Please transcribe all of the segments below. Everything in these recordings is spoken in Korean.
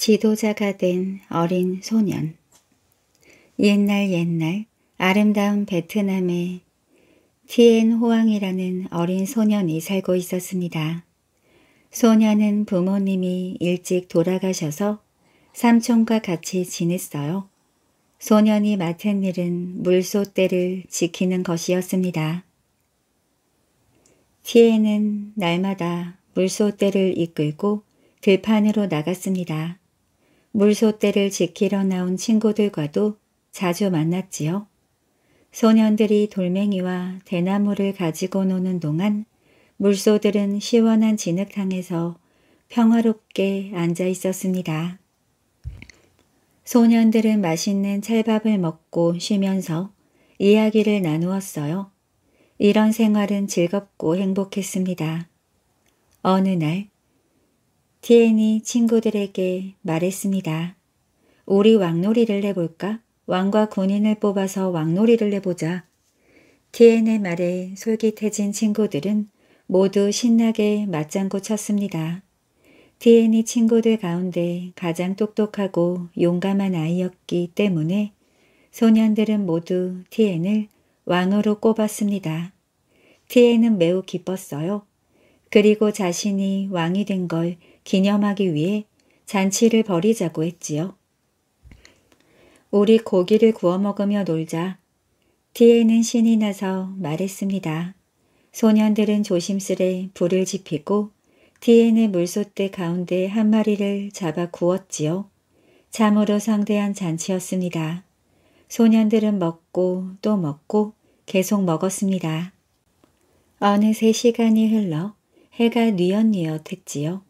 지도자가 된 어린 소년. 옛날 옛날 아름다운 베트남에 티엔 호왕이라는 어린 소년이 살고 있었습니다. 소년은 부모님이 일찍 돌아가셔서 삼촌과 같이 지냈어요. 소년이 맡은 일은 물소떼를 지키는 것이었습니다. 티엔은 날마다 물소떼를 이끌고 들판으로 나갔습니다. 물소떼를 지키러 나온 친구들과도 자주 만났지요. 소년들이 돌멩이와 대나무를 가지고 노는 동안 물소들은 시원한 진흙탕에서 평화롭게 앉아 있었습니다. 소년들은 맛있는 찰밥을 먹고 쉬면서 이야기를 나누었어요. 이런 생활은 즐겁고 행복했습니다. 어느 날 티엔이 친구들에게 말했습니다. 우리 왕놀이를 해볼까? 왕과 군인을 뽑아서 왕놀이를 해보자. 티엔의 말에 솔깃해진 친구들은 모두 신나게 맞장구 쳤습니다. 티엔이 친구들 가운데 가장 똑똑하고 용감한 아이였기 때문에 소년들은 모두 티엔을 왕으로 꼽았습니다. 티엔은 매우 기뻤어요. 그리고 자신이 왕이 된걸 기념하기 위해 잔치를 벌이자고 했지요. 우리 고기를 구워 먹으며 놀자. 뒤에는 신이 나서 말했습니다. 소년들은 조심스레 불을 지피고 뒤에는 물소떼 가운데 한 마리를 잡아 구웠지요. 참으로 상대한 잔치였습니다. 소년들은 먹고 또 먹고 계속 먹었습니다. 어느새 시간이 흘러 해가 뉘엿뉘엿했지요.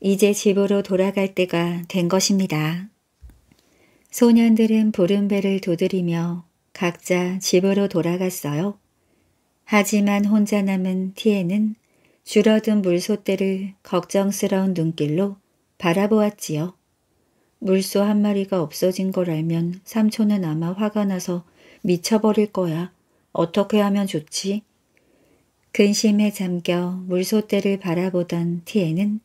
이제 집으로 돌아갈 때가 된 것입니다. 소년들은 부름배를 두드리며 각자 집으로 돌아갔어요. 하지만 혼자 남은 티에는 줄어든 물소떼를 걱정스러운 눈길로 바라보았지요. 물소 한 마리가 없어진 걸 알면 삼촌은 아마 화가 나서 미쳐버릴 거야. 어떻게 하면 좋지? 근심에 잠겨 물소떼를 바라보던 티에는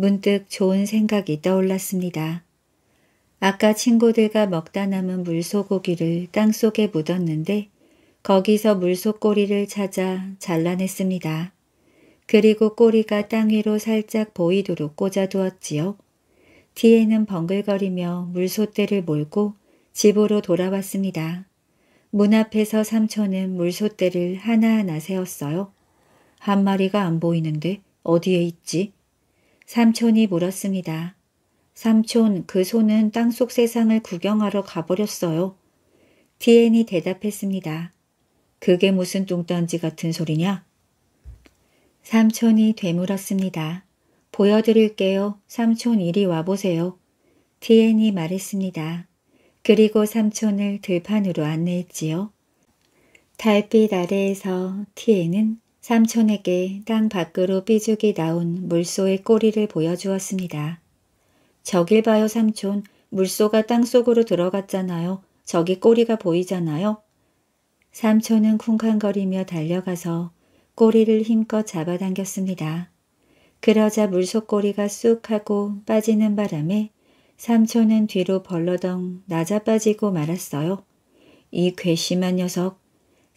문득 좋은 생각이 떠올랐습니다. 아까 친구들과 먹다 남은 물소고기를 땅속에 묻었는데 거기서 물소꼬리를 찾아 잘라냈습니다. 그리고 꼬리가 땅 위로 살짝 보이도록 꽂아두었지요. 뒤에는 벙글거리며 물소떼를 몰고 집으로 돌아왔습니다. 문 앞에서 삼촌은 물소떼를 하나하나 세웠어요. 한 마리가 안 보이는데 어디에 있지? 삼촌이 물었습니다. 삼촌, 그 소는 땅속 세상을 구경하러 가버렸어요. 티엔이 대답했습니다. 그게 무슨 뚱딴지 같은 소리냐? 삼촌이 되물었습니다. 보여드릴게요. 삼촌 이리 와보세요. 티엔이 말했습니다. 그리고 삼촌을 들판으로 안내했지요. 달빛 아래에서 티엔은 삼촌에게 땅 밖으로 삐죽이 나온 물소의 꼬리를 보여주었습니다. 저길 봐요 삼촌. 물소가 땅속으로 들어갔잖아요. 저기 꼬리가 보이잖아요. 삼촌은 쿵쾅거리며 달려가서 꼬리를 힘껏 잡아당겼습니다. 그러자 물소꼬리가 쑥 하고 빠지는 바람에 삼촌은 뒤로 벌러덩 낮아 빠지고 말았어요. 이 괘씸한 녀석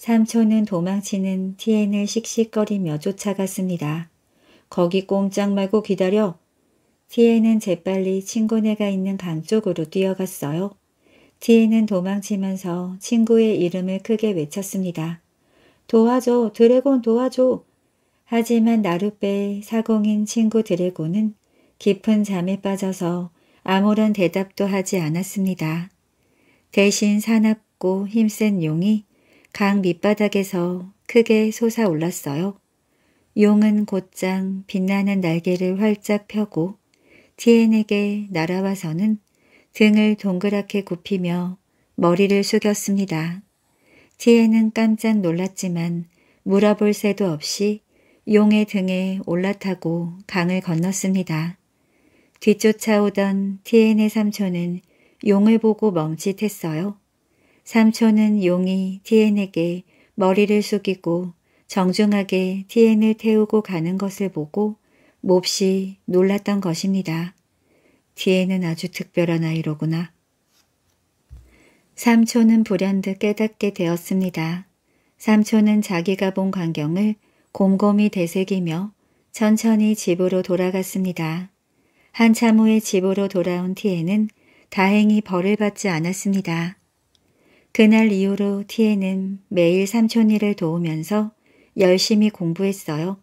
삼촌은 도망치는 티엔을 씩씩거리며 쫓아갔습니다. 거기 꼼짝 말고 기다려. 티엔은 재빨리 친구네가 있는 강 쪽으로 뛰어갔어요. 티엔은 도망치면서 친구의 이름을 크게 외쳤습니다. 도와줘, 드래곤 도와줘. 하지만 나룻배의 사공인 친구 드래곤은 깊은 잠에 빠져서 아무런 대답도 하지 않았습니다. 대신 사납고 힘센 용이 강 밑바닥에서 크게 솟아올랐어요. 용은 곧장 빛나는 날개를 활짝 펴고 티엔에게 날아와서는 등을 동그랗게 굽히며 머리를 숙였습니다. 티엔은 깜짝 놀랐지만 물어볼 새도 없이 용의 등에 올라타고 강을 건넜습니다. 뒤쫓아오던 티엔의 삼촌은 용을 보고 멈칫했어요. 삼촌은 용이 디엔에게 머리를 숙이고 정중하게 디엔을 태우고 가는 것을 보고 몹시 놀랐던 것입니다. 디엔은 아주 특별한 아이로구나. 삼촌은 불현듯 깨닫게 되었습니다. 삼촌은 자기가 본 광경을 곰곰이 되새기며 천천히 집으로 돌아갔습니다. 한참 후에 집으로 돌아온 티에는 다행히 벌을 받지 않았습니다. 그날 이후로 티에는 매일 삼촌이를 도우면서 열심히 공부했어요.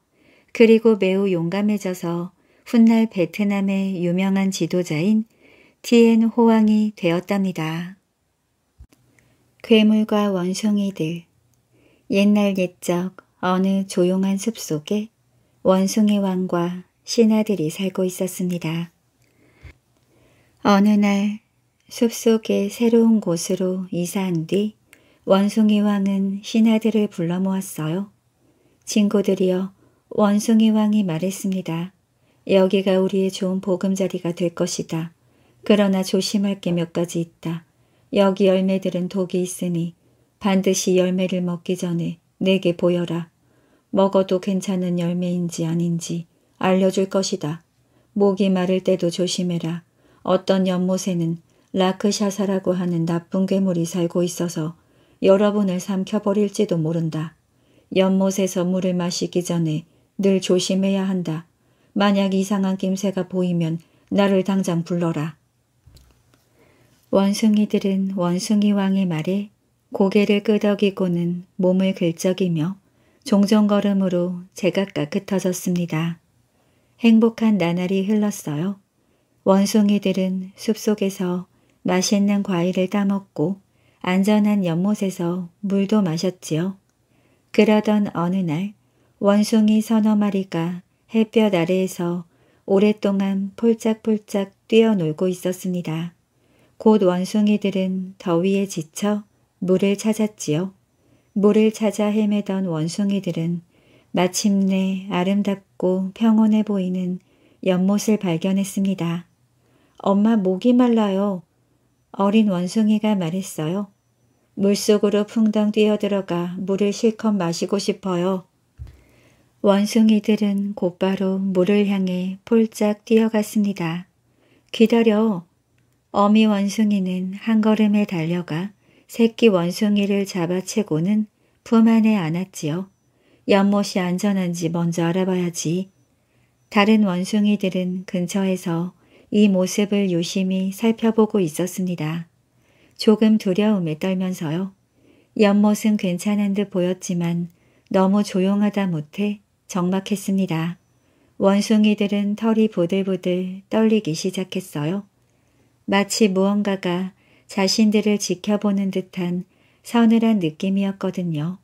그리고 매우 용감해져서 훗날 베트남의 유명한 지도자인 티엔 호왕이 되었답니다. 괴물과 원숭이들 옛날 옛적 어느 조용한 숲속에 원숭이 왕과 신하들이 살고 있었습니다. 어느 날 숲속의 새로운 곳으로 이사한 뒤 원숭이 왕은 신하들을 불러 모았어요. 친구들이여 원숭이 왕이 말했습니다. 여기가 우리의 좋은 보금자리가 될 것이다. 그러나 조심할 게 몇 가지 있다. 여기 열매들은 독이 있으니 반드시 열매를 먹기 전에 내게 보여라. 먹어도 괜찮은 열매인지 아닌지 알려줄 것이다. 목이 마를 때도 조심해라. 어떤 연못에는 라크샤사라고 하는 나쁜 괴물이 살고 있어서 여러분을 삼켜버릴지도 모른다. 연못에서 물을 마시기 전에 늘 조심해야 한다. 만약 이상한 낌새가 보이면 나를 당장 불러라. 원숭이들은 원숭이 왕의 말에 고개를 끄덕이고는 몸을 긁적이며 종종 걸음으로 제각각 흩어졌습니다. 행복한 나날이 흘렀어요. 원숭이들은 숲속에서 맛있는 과일을 따먹고 안전한 연못에서 물도 마셨지요. 그러던 어느 날 원숭이 서너 마리가 햇볕 아래에서 오랫동안 폴짝폴짝 뛰어놀고 있었습니다. 곧 원숭이들은 더위에 지쳐 물을 찾았지요. 물을 찾아 헤매던 원숭이들은 마침내 아름답고 평온해 보이는 연못을 발견했습니다. 엄마 목이 말라요. 어린 원숭이가 말했어요. 물속으로 풍덩 뛰어들어가 물을 실컷 마시고 싶어요. 원숭이들은 곧바로 물을 향해 폴짝 뛰어갔습니다. 기다려. 어미 원숭이는 한 걸음에 달려가 새끼 원숭이를 잡아채고는 품 안에 안았지요. 연못이 안전한지 먼저 알아봐야지. 다른 원숭이들은 근처에서 이 모습을 유심히 살펴보고 있었습니다. 조금 두려움에 떨면서요. 연못은 괜찮은 듯 보였지만 너무 조용하다 못해 적막했습니다. 원숭이들은 털이 보들보들 떨리기 시작했어요. 마치 무언가가 자신들을 지켜보는 듯한 서늘한 느낌이었거든요.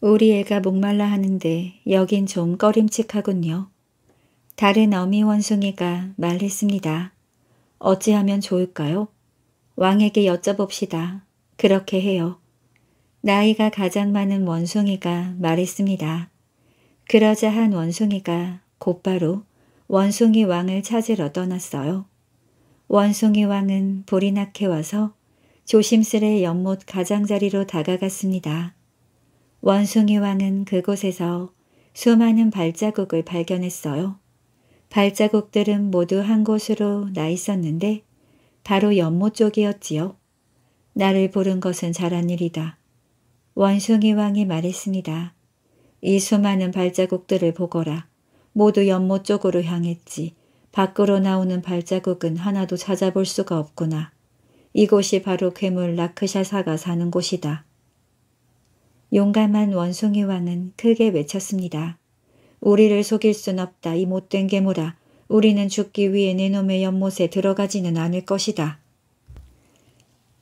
우리 애가 목말라 하는데 여긴 좀 꺼림칙하군요. 다른 어미 원숭이가 말했습니다. 어찌하면 좋을까요? 왕에게 여쭤봅시다. 그렇게 해요. 나이가 가장 많은 원숭이가 말했습니다. 그러자 한 원숭이가 곧바로 원숭이 왕을 찾으러 떠났어요. 원숭이 왕은 불이 나게 와서 조심스레 연못 가장자리로 다가갔습니다. 원숭이 왕은 그곳에서 수많은 발자국을 발견했어요. 발자국들은 모두 한 곳으로 나 있었는데 바로 연못 쪽이었지요. 나를 부른 것은 잘한 일이다. 원숭이 왕이 말했습니다. 이 수많은 발자국들을 보거라. 모두 연못 쪽으로 향했지. 밖으로 나오는 발자국은 하나도 찾아볼 수가 없구나. 이곳이 바로 괴물 라크샤사가 사는 곳이다. 용감한 원숭이 왕은 크게 외쳤습니다. 우리를 속일 순 없다. 이 못된 괴물아. 우리는 죽기 위해 네놈의 연못에 들어가지는 않을 것이다.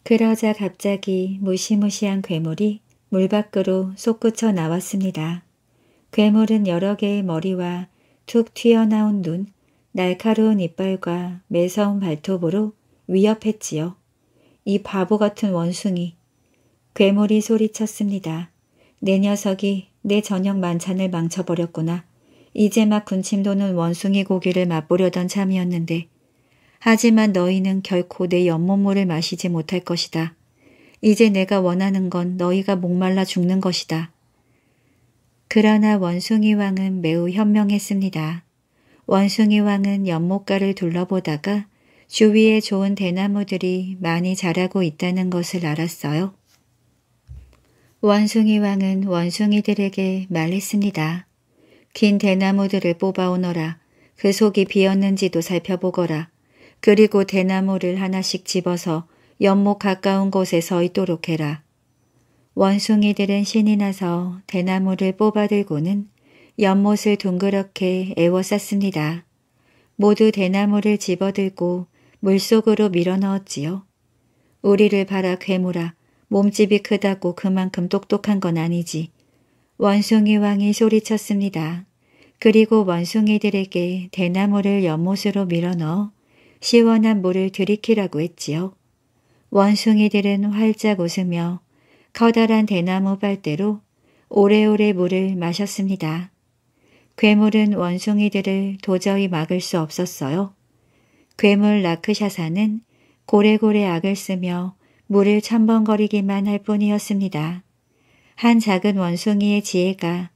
그러자 갑자기 무시무시한 괴물이 물 밖으로 솟구쳐 나왔습니다. 괴물은 여러 개의 머리와 툭 튀어나온 눈, 날카로운 이빨과 매서운 발톱으로 위협했지요. 이 바보 같은 원숭이. 괴물이 소리쳤습니다. 내 녀석이 내 저녁 만찬을 망쳐버렸구나. 이제 막 군침 도는 원숭이 고기를 맛보려던 참이었는데 하지만 너희는 결코 내 연못물을 마시지 못할 것이다. 이제 내가 원하는 건 너희가 목말라 죽는 것이다. 그러나 원숭이 왕은 매우 현명했습니다. 원숭이 왕은 연못가를 둘러보다가 주위에 좋은 대나무들이 많이 자라고 있다는 것을 알았어요. 원숭이 왕은 원숭이들에게 말했습니다. 긴 대나무들을 뽑아오너라. 그 속이 비었는지도 살펴보거라. 그리고 대나무를 하나씩 집어서 연못 가까운 곳에 서 있도록 해라. 원숭이들은 신이 나서 대나무를 뽑아들고는 연못을 둥그렇게 애워쌌습니다. 모두 대나무를 집어들고 물속으로 밀어넣었지요. 우리를 바라 괴물아 몸집이 크다고 그만큼 똑똑한 건 아니지. 원숭이 왕이 소리쳤습니다. 그리고 원숭이들에게 대나무를 연못으로 밀어넣어 시원한 물을 들이키라고 했지요. 원숭이들은 활짝 웃으며 커다란 대나무 발대로 오래오래 물을 마셨습니다. 괴물은 원숭이들을 도저히 막을 수 없었어요. 괴물 라크샤사는 고래고래 악을 쓰며 물을 첨벙거리기만 할 뿐이었습니다. 한 작은 원숭이의 지혜가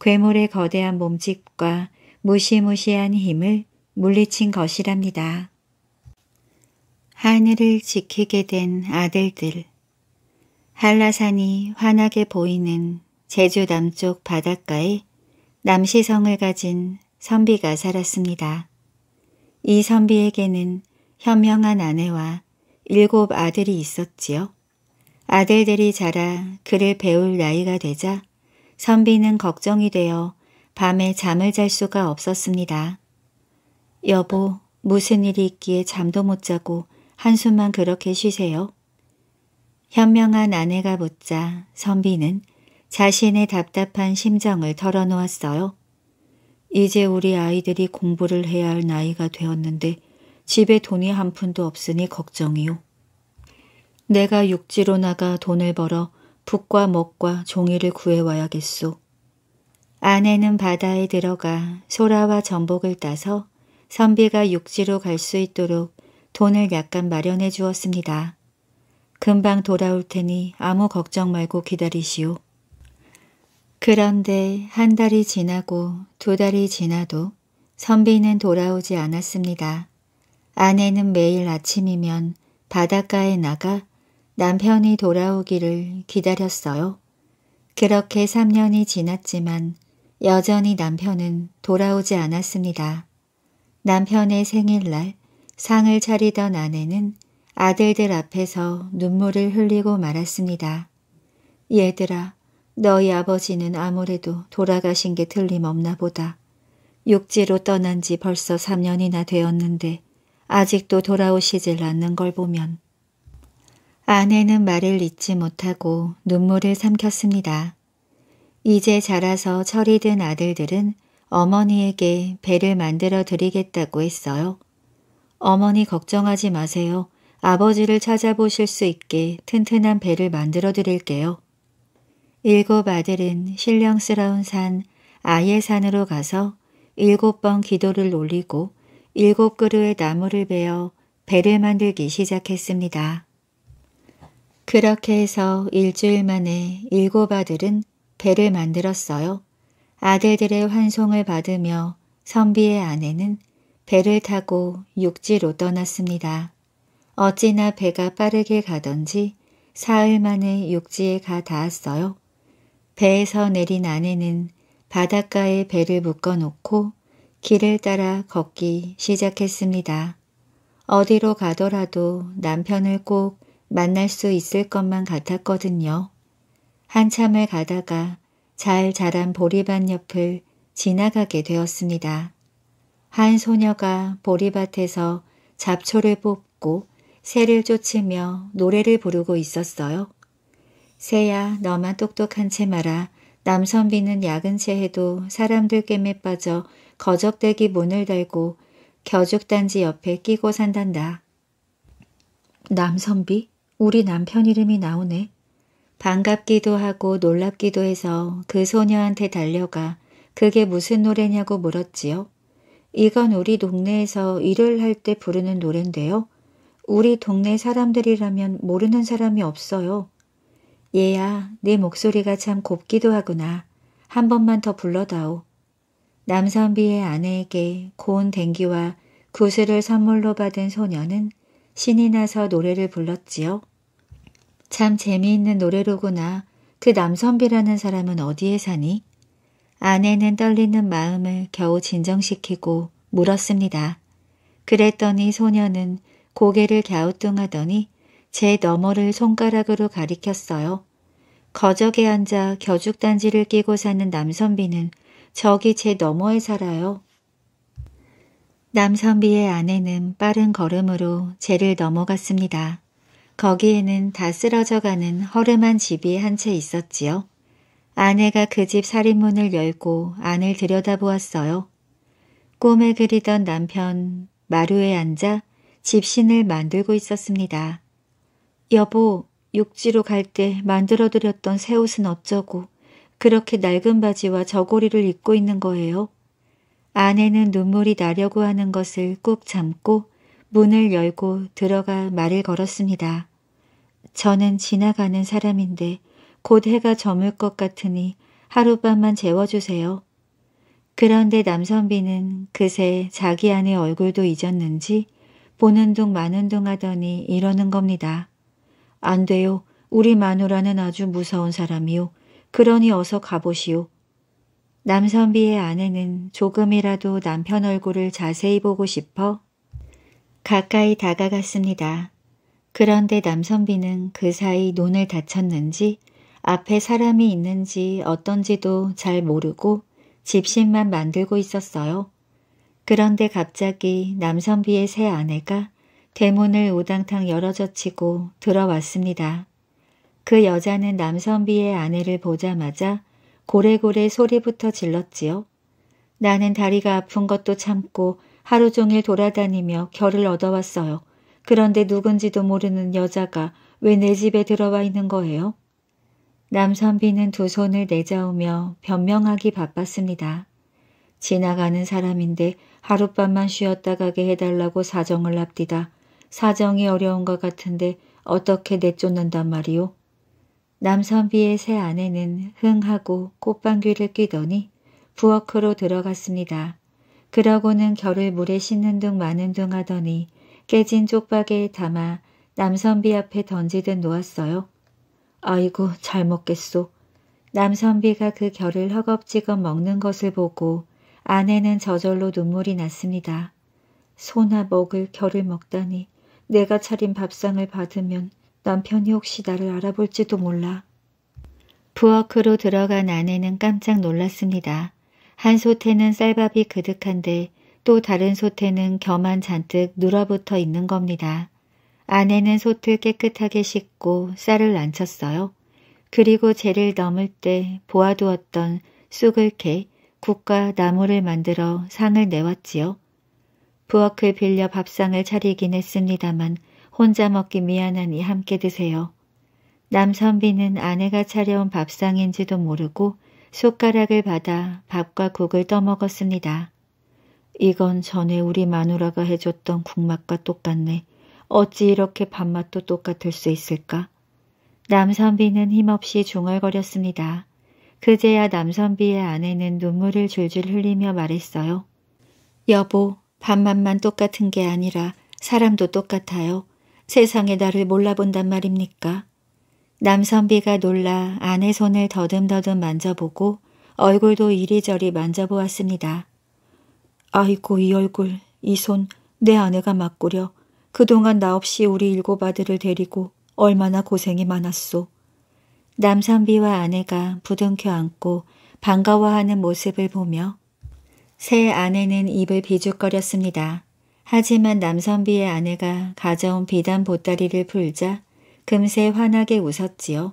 괴물의 거대한 몸집과 무시무시한 힘을 물리친 것이랍니다. 하늘을 지키게 된 아들들 한라산이 환하게 보이는 제주 남쪽 바닷가에 남시성을 가진 선비가 살았습니다. 이 선비에게는 현명한 아내와 일곱 아들이 있었지요. 아들들이 자라 그를 배울 나이가 되자 선비는 걱정이 되어 밤에 잠을 잘 수가 없었습니다. 여보, 무슨 일이 있기에 잠도 못 자고 한숨만 그렇게 쉬세요? 현명한 아내가 묻자 선비는 자신의 답답한 심정을 털어놓았어요. 이제 우리 아이들이 공부를 해야 할 나이가 되었는데 집에 돈이 한 푼도 없으니 걱정이오. 내가 육지로 나가 돈을 벌어 북과 먹과 종이를 구해와야겠소. 아내는 바다에 들어가 소라와 전복을 따서 선비가 육지로 갈 수 있도록 돈을 약간 마련해 주었습니다. 금방 돌아올 테니 아무 걱정 말고 기다리시오. 그런데 한 달이 지나고 두 달이 지나도 선비는 돌아오지 않았습니다. 아내는 매일 아침이면 바닷가에 나가 남편이 돌아오기를 기다렸어요. 그렇게 3년이 지났지만 여전히 남편은 돌아오지 않았습니다. 남편의 생일날 상을 차리던 아내는 아들들 앞에서 눈물을 흘리고 말았습니다. 얘들아, 너희 아버지는 아무래도 돌아가신 게 틀림없나 보다. 육지로 떠난 지 벌써 3년이나 되었는데 아직도 돌아오시질 않는 걸 보면 아내는 말을 잊지 못하고 눈물을 삼켰습니다. 이제 자라서 철이 든 아들들은 어머니에게 배를 만들어 드리겠다고 했어요. 어머니 걱정하지 마세요. 아버지를 찾아보실 수 있게 튼튼한 배를 만들어 드릴게요. 일곱 아들은 신령스러운 산 아예산으로 가서 일곱 번 기도를 올리고 일곱 그루의 나무를 베어 배를 만들기 시작했습니다. 그렇게 해서 일주일 만에 일곱 아들은 배를 만들었어요. 아들들의 환송을 받으며 선비의 아내는 배를 타고 육지로 떠났습니다. 어찌나 배가 빠르게 가던지 사흘 만에 육지에 가 닿았어요. 배에서 내린 아내는 바닷가에 배를 묶어놓고 길을 따라 걷기 시작했습니다. 어디로 가더라도 남편을 꼭 만날 수 있을 것만 같았거든요. 한참을 가다가 잘 자란 보리밭 옆을 지나가게 되었습니다. 한 소녀가 보리밭에서 잡초를 뽑고 새를 쫓으며 노래를 부르고 있었어요. 새야 너만 똑똑한 채 마라. 남선비는 야근 채 해도 사람들 꿰에 빠져 거적대기 문을 달고 겨죽단지 옆에 끼고 산단다. 남선비? 우리 남편 이름이 나오네. 반갑기도 하고 놀랍기도 해서 그 소녀한테 달려가 그게 무슨 노래냐고 물었지요. 이건 우리 동네에서 일을 할 때 부르는 노랜데요. 우리 동네 사람들이라면 모르는 사람이 없어요. 얘야, 네 목소리가 참 곱기도 하구나. 한 번만 더 불러다오. 남선비의 아내에게 고운 댕기와 구슬을 선물로 받은 소녀는 신이 나서 노래를 불렀지요. 참 재미있는 노래로구나. 그 남선비라는 사람은 어디에 사니? 아내는 떨리는 마음을 겨우 진정시키고 물었습니다. 그랬더니 소녀는 고개를 갸우뚱하더니 제 너머를 손가락으로 가리켰어요. 거적에 앉아 겨죽단지를 끼고 사는 남선비는 저기 제 너머에 살아요. 남선비의 아내는 빠른 걸음으로 재를 넘어갔습니다. 거기에는 다 쓰러져가는 허름한 집이 한 채 있었지요. 아내가 그 집 살인문을 열고 안을 들여다보았어요. 꿈에 그리던 남편 마루에 앉아 집신을 만들고 있었습니다. 여보, 육지로 갈 때 만들어드렸던 새 옷은 어쩌고 그렇게 낡은 바지와 저고리를 입고 있는 거예요. 아내는 눈물이 나려고 하는 것을 꾹 참고 문을 열고 들어가 말을 걸었습니다. 저는 지나가는 사람인데 곧 해가 저물 것 같으니 하룻밤만 재워주세요. 그런데 남선비는 그새 자기 아내 얼굴도 잊었는지 보는 둥 마는 둥 하더니 이러는 겁니다. 안 돼요. 우리 마누라는 아주 무서운 사람이요. 그러니 어서 가보시오. 남선비의 아내는 조금이라도 남편 얼굴을 자세히 보고 싶어 가까이 다가갔습니다. 그런데 남선비는 그 사이 눈을 다쳤는지 앞에 사람이 있는지 어떤지도 잘 모르고 집신만 만들고 있었어요. 그런데 갑자기 남선비의 새 아내가 대문을 우당탕 열어젖히고 들어왔습니다. 그 여자는 남선비의 아내를 보자마자 고래고래 소리부터 질렀지요. 나는 다리가 아픈 것도 참고 하루 종일 돌아다니며 결을 얻어왔어요. 그런데 누군지도 모르는 여자가 왜 내 집에 들어와 있는 거예요? 남선비는 두 손을 내저으며 변명하기 바빴습니다. 지나가는 사람인데 하룻밤만 쉬었다 가게 해달라고 사정을 합디다. 사정이 어려운 것 같은데 어떻게 내쫓는단 말이오? 남선비의 새 아내는 흥하고 꽃방귀를 뀌더니 부엌으로 들어갔습니다. 그러고는 결을 물에 씻는 둥 마는 둥 하더니 깨진 쪽박에 담아 남선비 앞에 던지듯 놓았어요. 아이고 잘 먹겠소. 남선비가 그 결을 허겁지겁 먹는 것을 보고 아내는 저절로 눈물이 났습니다. 소나 먹을 결을 먹다니 내가 차린 밥상을 받으면 남편이 혹시 나를 알아볼지도 몰라. 부엌으로 들어간 아내는 깜짝 놀랐습니다. 한 소태는 쌀밥이 그득한데 또 다른 소태는 겸한 잔뜩 눌어붙어 있는 겁니다. 아내는 소트 깨끗하게 씻고 쌀을 안쳤어요. 그리고 재를 넘을 때 보아두었던 쑥을 캐 국과 나무를 만들어 상을 내왔지요. 부엌을 빌려 밥상을 차리긴 했습니다만 혼자 먹기 미안하니 함께 드세요. 남선비는 아내가 차려온 밥상인지도 모르고 숟가락을 받아 밥과 국을 떠먹었습니다. 이건 전에 우리 마누라가 해줬던 국맛과 똑같네. 어찌 이렇게 밥맛도 똑같을 수 있을까? 남선비는 힘없이 중얼거렸습니다. 그제야 남선비의 아내는 눈물을 줄줄 흘리며 말했어요. 여보, 밥맛만 똑같은 게 아니라 사람도 똑같아요. 세상에 나를 몰라본단 말입니까? 남선비가 놀라 아내 손을 더듬더듬 만져보고 얼굴도 이리저리 만져보았습니다. 아이고 이 얼굴, 이 손, 내 아내가 맞구려. 그동안 나 없이 우리 일곱 아들을 데리고 얼마나 고생이 많았소. 남선비와 아내가 부둥켜 안고 반가워하는 모습을 보며 새 아내는 입을 비죽거렸습니다. 하지만 남선비의 아내가 가져온 비단 보따리를 풀자 금세 환하게 웃었지요.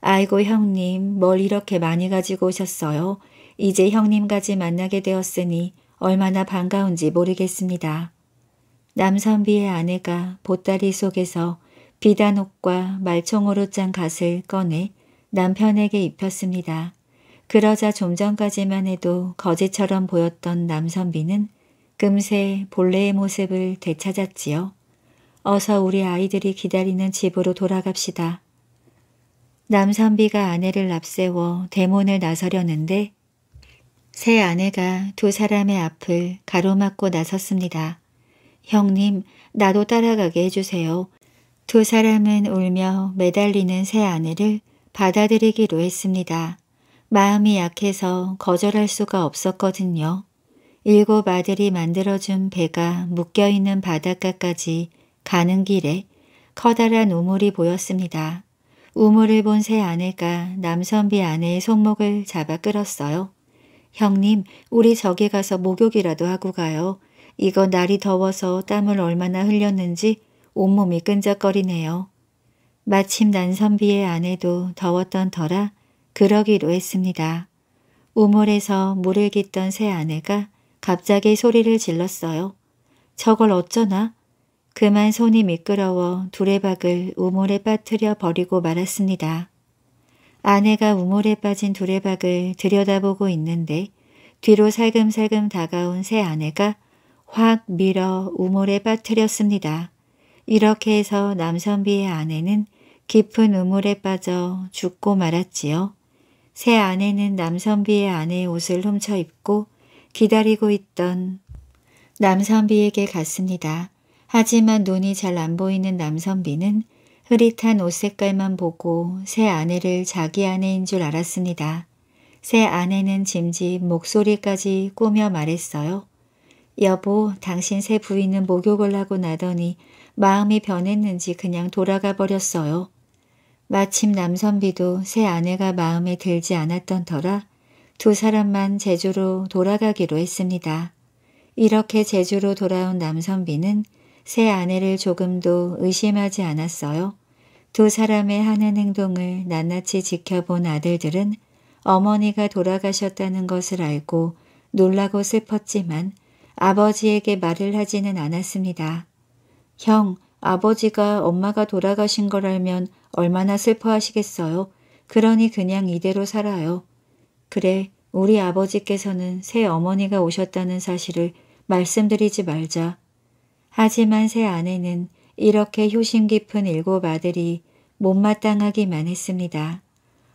아이고 형님 뭘 이렇게 많이 가지고 오셨어요. 이제 형님까지 만나게 되었으니 얼마나 반가운지 모르겠습니다. 남선비의 아내가 보따리 속에서 비단 옷과 말총으로 짠 갓을 꺼내 남편에게 입혔습니다. 그러자 좀 전까지만 해도 거지처럼 보였던 남선비는 금세 본래의 모습을 되찾았지요. 어서 우리 아이들이 기다리는 집으로 돌아갑시다. 남선비가 아내를 앞세워 대문을 나서려는데 새 아내가 두 사람의 앞을 가로막고 나섰습니다. 형님, 나도 따라가게 해주세요. 두 사람은 울며 매달리는 새 아내를 받아들이기로 했습니다. 마음이 약해서 거절할 수가 없었거든요. 일곱 아들이 만들어준 배가 묶여있는 바닷가까지 가는 길에 커다란 우물이 보였습니다. 우물을 본 새 아내가 남선비 아내의 손목을 잡아 끌었어요. 형님, 우리 저기 가서 목욕이라도 하고 가요. 이거 날이 더워서 땀을 얼마나 흘렸는지 온몸이 끈적거리네요. 마침 난선비의 아내도 더웠던 터라 그러기로 했습니다. 우물에서 물을 깃던 새 아내가 갑자기 소리를 질렀어요. 저걸 어쩌나? 그만 손이 미끄러워 두레박을 우물에 빠뜨려 버리고 말았습니다. 아내가 우물에 빠진 두레박을 들여다보고 있는데 뒤로 살금살금 다가온 새 아내가 확 밀어 우물에 빠뜨렸습니다. 이렇게 해서 남선비의 아내는 깊은 우물에 빠져 죽고 말았지요. 새 아내는 남선비의 아내의 옷을 훔쳐 입고 기다리고 있던 남선비에게 갔습니다. 하지만 눈이 잘 안 보이는 남선비는 흐릿한 옷 색깔만 보고 새 아내를 자기 아내인 줄 알았습니다. 새 아내는 짐짓 목소리까지 꾸며 말했어요. 여보, 당신 새 부인은 목욕을 하고 나더니 마음이 변했는지 그냥 돌아가 버렸어요. 마침 남선비도 새 아내가 마음에 들지 않았던 터라 두 사람만 제주로 돌아가기로 했습니다. 이렇게 제주로 돌아온 남선비는 새 아내를 조금도 의심하지 않았어요. 두 사람의 하는 행동을 낱낱이 지켜본 아들들은 어머니가 돌아가셨다는 것을 알고 놀라고 슬펐지만 아버지에게 말을 하지는 않았습니다. 형, 아버지가 엄마가 돌아가신 걸 알면 얼마나 슬퍼하시겠어요. 그러니 그냥 이대로 살아요. 그래 우리 아버지께서는 새 어머니가 오셨다는 사실을 말씀드리지 말자. 하지만 새 아내는 이렇게 효심 깊은 일곱 아들이 못마땅하기만 했습니다.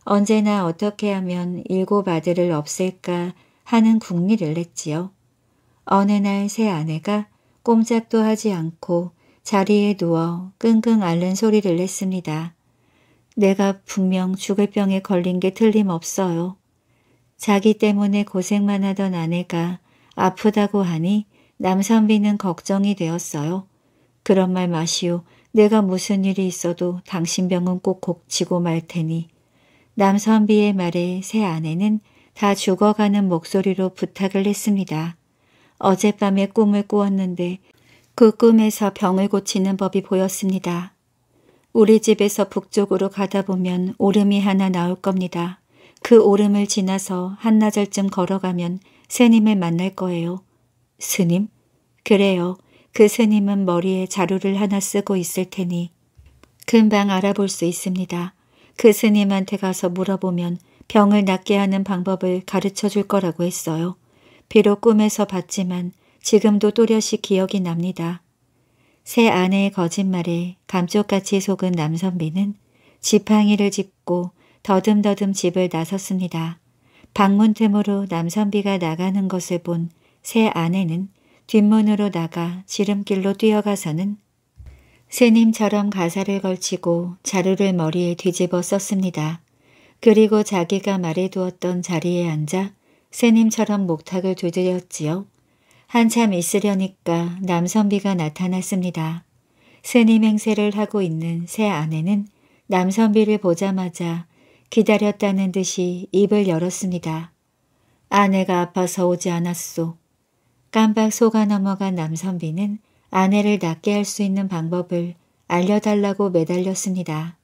언제나 어떻게 하면 일곱 아들을 없앨까 하는 궁리를 냈지요 어느 날 새 아내가 꼼짝도 하지 않고 자리에 누워 끙끙 앓는 소리를 냈습니다 내가 분명 죽을 병에 걸린 게 틀림없어요. 자기 때문에 고생만 하던 아내가 아프다고 하니 남선비는 걱정이 되었어요. 그런 말 마시오. 내가 무슨 일이 있어도 당신 병은 꼭 고치고 말 테니. 남선비의 말에 새 아내는 다 죽어가는 목소리로 부탁을 했습니다. 어젯밤에 꿈을 꾸었는데 그 꿈에서 병을 고치는 법이 보였습니다. 우리 집에서 북쪽으로 가다 보면 오름이 하나 나올 겁니다. 그 오름을 지나서 한나절쯤 걸어가면 스님을 만날 거예요. 스님? 그래요. 그 스님은 머리에 자루를 하나 쓰고 있을 테니 금방 알아볼 수 있습니다. 그 스님한테 가서 물어보면 병을 낫게 하는 방법을 가르쳐 줄 거라고 했어요. 비록 꿈에서 봤지만 지금도 또렷이 기억이 납니다. 새 아내의 거짓말에 감쪽같이 속은 남선비는 지팡이를 짚고 더듬더듬 집을 나섰습니다. 방문틈으로 남선비가 나가는 것을 본 새 아내는 뒷문으로 나가 지름길로 뛰어가서는 새님처럼 가사를 걸치고 자루를 머리에 뒤집어 썼습니다. 그리고 자기가 말해두었던 자리에 앉아 새님처럼 목탁을 두드렸지요. 한참 있으려니까 남선비가 나타났습니다. 새님 행세를 하고 있는 새 아내는 남선비를 보자마자 기다렸다는 듯이 입을 열었습니다. 아내가 아파서 오지 않았소. 깜박 속아 넘어간 남선비는 아내를 낫게 할 수 있는 방법을 알려달라고 매달렸습니다.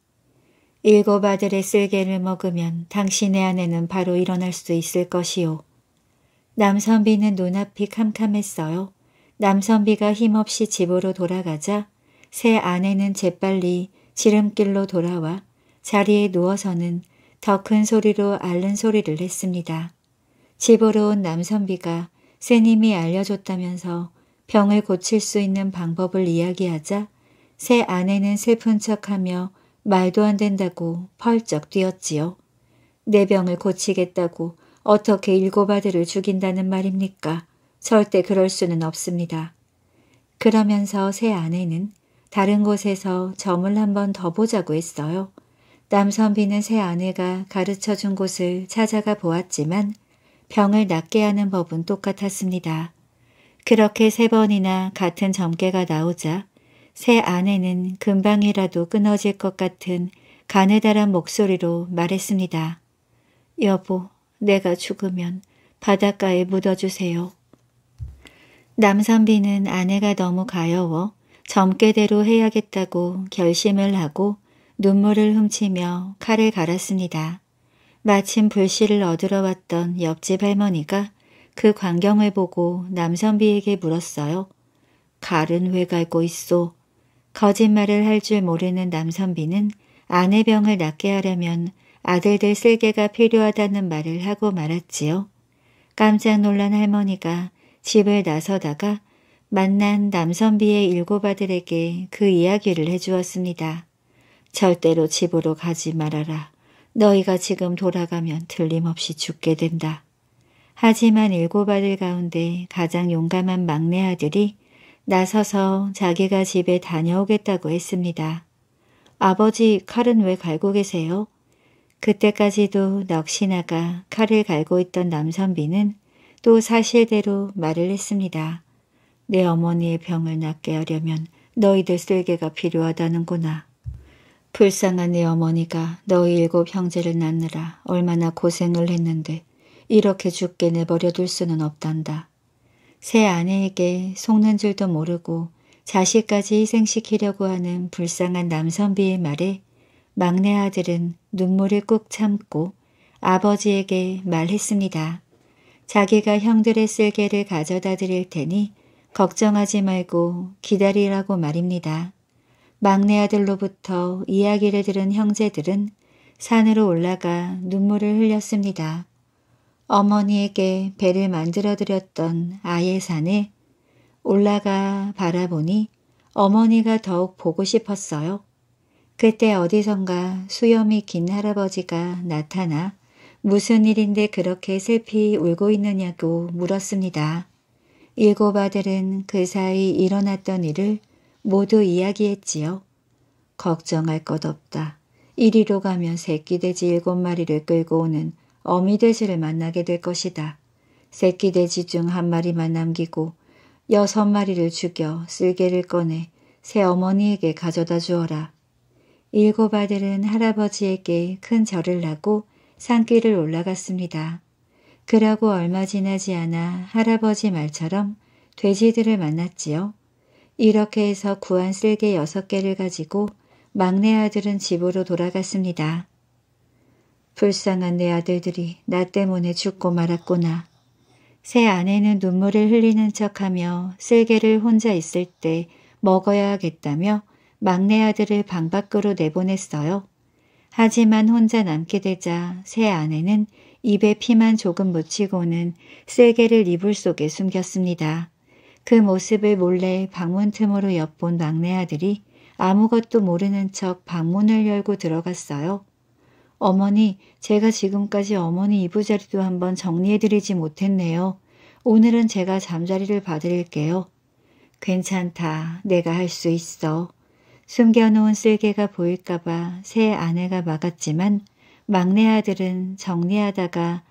일곱 아들의 쓸개를 먹으면 당신의 아내는 바로 일어날 수 있을 것이요. 남선비는 눈앞이 캄캄했어요. 남선비가 힘없이 집으로 돌아가자 새 아내는 재빨리 지름길로 돌아와 자리에 누워서는 더큰 소리로 앓는 소리를 했습니다. 집으로 온 남선비가 새님이 알려줬다면서 병을 고칠 수 있는 방법을 이야기하자 새 아내는 슬픈 척하며 말도 안 된다고 펄쩍 뛰었지요. 내 병을 고치겠다고 어떻게 일곱 아들을 죽인다는 말입니까? 절대 그럴 수는 없습니다. 그러면서 새 아내는 다른 곳에서 점을 한번 더 보자고 했어요. 남선비는 새 아내가 가르쳐준 곳을 찾아가 보았지만 병을 낫게 하는 법은 똑같았습니다. 그렇게 세 번이나 같은 점괘가 나오자 새 아내는 금방이라도 끊어질 것 같은 가느다란 목소리로 말했습니다. 여보, 내가 죽으면 바닷가에 묻어주세요. 남선비는 아내가 너무 가여워 점괘대로 해야겠다고 결심을 하고 눈물을 훔치며 칼을 갈았습니다. 마침 불씨를 얻으러 왔던 옆집 할머니가 그 광경을 보고 남선비에게 물었어요. 갈은 왜 갈고 있소? 거짓말을 할 줄 모르는 남선비는 아내 병을 낫게 하려면 아들들 쓸개가 필요하다는 말을 하고 말았지요. 깜짝 놀란 할머니가 집을 나서다가 만난 남선비의 일곱 아들에게 그 이야기를 해주었습니다. 절대로 집으로 가지 말아라. 너희가 지금 돌아가면 틀림없이 죽게 된다. 하지만 일곱 아들 가운데 가장 용감한 막내 아들이 나서서 자기가 집에 다녀오겠다고 했습니다. 아버지 칼은 왜 갈고 계세요? 그때까지도 넋이나가 칼을 갈고 있던 남선비는 또 사실대로 말을 했습니다. 내 어머니의 병을 낫게 하려면 너희들 쓸개가 필요하다는구나. 불쌍한 내 어머니가 너희 일곱 형제를 낳느라 얼마나 고생을 했는데 이렇게 죽게 내버려 둘 수는 없단다. 새 아내에게 속는 줄도 모르고 자식까지 희생시키려고 하는 불쌍한 남선비의 말에 막내 아들은 눈물을 꾹 참고 아버지에게 말했습니다. 자기가 형들의 쓸개를 가져다 드릴 테니 걱정하지 말고 기다리라고 말입니다. 막내 아들로부터 이야기를 들은 형제들은 산으로 올라가 눈물을 흘렸습니다. 어머니에게 배를 만들어 드렸던 아예 산에 올라가 바라보니 어머니가 더욱 보고 싶었어요. 그때 어디선가 수염이 긴 할아버지가 나타나 무슨 일인데 그렇게 슬피 울고 있느냐고 물었습니다. 일곱 아들은 그 사이 일어났던 일을 모두 이야기했지요. 걱정할 것 없다. 이리로 가면 새끼 돼지 일곱 마리를 끌고 오는 어미 돼지를 만나게 될 것이다. 새끼 돼지 중 한 마리만 남기고 여섯 마리를 죽여 쓸개를 꺼내 새 어머니에게 가져다 주어라. 일곱 아들은 할아버지에게 큰 절을 하고 산길을 올라갔습니다. 그러고 얼마 지나지 않아 할아버지 말처럼 돼지들을 만났지요. 이렇게 해서 구한 쓸개 여섯 개를 가지고 막내 아들은 집으로 돌아갔습니다. 불쌍한 내 아들들이 나 때문에 죽고 말았구나. 새 아내는 눈물을 흘리는 척하며 쓸개를 혼자 있을 때 먹어야겠다며 막내 아들을 방 밖으로 내보냈어요. 하지만 혼자 남게 되자 새 아내는 입에 피만 조금 묻히고는 쓸개를 이불 속에 숨겼습니다. 그 모습을 몰래 방문 틈으로 엿본 막내 아들이 아무것도 모르는 척 방문을 열고 들어갔어요. 어머니, 제가 지금까지 어머니 이부자리도 한번 정리해드리지 못했네요. 오늘은 제가 잠자리를 봐드릴게요. 괜찮다. 내가 할 수 있어. 숨겨놓은 쓸개가 보일까봐 새 아내가 막았지만 막내 아들은 정리하다가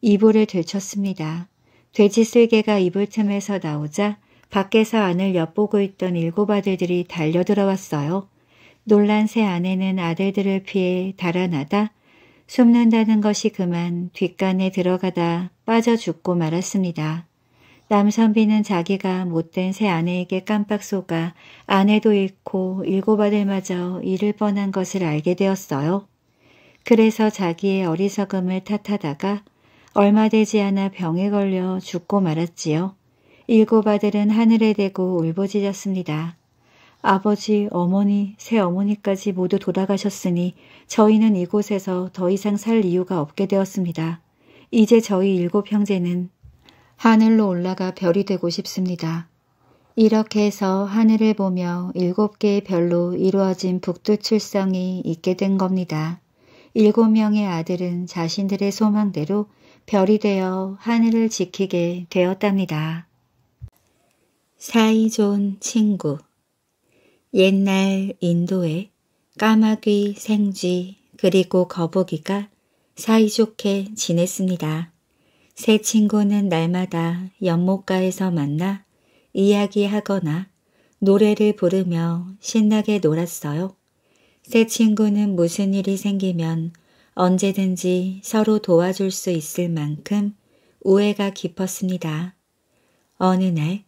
이불을 들쳤습니다. 돼지 쓸개가 이불 틈에서 나오자 밖에서 안을 엿보고 있던 일곱 아들들이 달려들어왔어요. 놀란 새 아내는 아들들을 피해 달아나다 숨는다는 것이 그만 뒷간에 들어가다 빠져 죽고 말았습니다. 남선비는 자기가 못된 새 아내에게 깜빡 속아 아내도 잃고 일곱 아들마저 잃을 뻔한 것을 알게 되었어요. 그래서 자기의 어리석음을 탓하다가 얼마 되지 않아 병에 걸려 죽고 말았지요. 일곱 아들은 하늘에 대고 울부짖었습니다. 아버지, 어머니, 새어머니까지 모두 돌아가셨으니 저희는 이곳에서 더 이상 살 이유가 없게 되었습니다. 이제 저희 일곱 형제는 하늘로 올라가 별이 되고 싶습니다. 이렇게 해서 하늘을 보며 일곱 개의 별로 이루어진 북두칠성이 있게 된 겁니다. 일곱 명의 아들은 자신들의 소망대로 별이 되어 하늘을 지키게 되었답니다. 사이좋은 친구 옛날 인도에 까마귀, 생쥐 그리고 거북이가 사이좋게 지냈습니다. 새 친구는 날마다 연못가에서 만나 이야기하거나 노래를 부르며 신나게 놀았어요. 새 친구는 무슨 일이 생기면 언제든지 서로 도와줄 수 있을 만큼 우애가 깊었습니다. 어느 날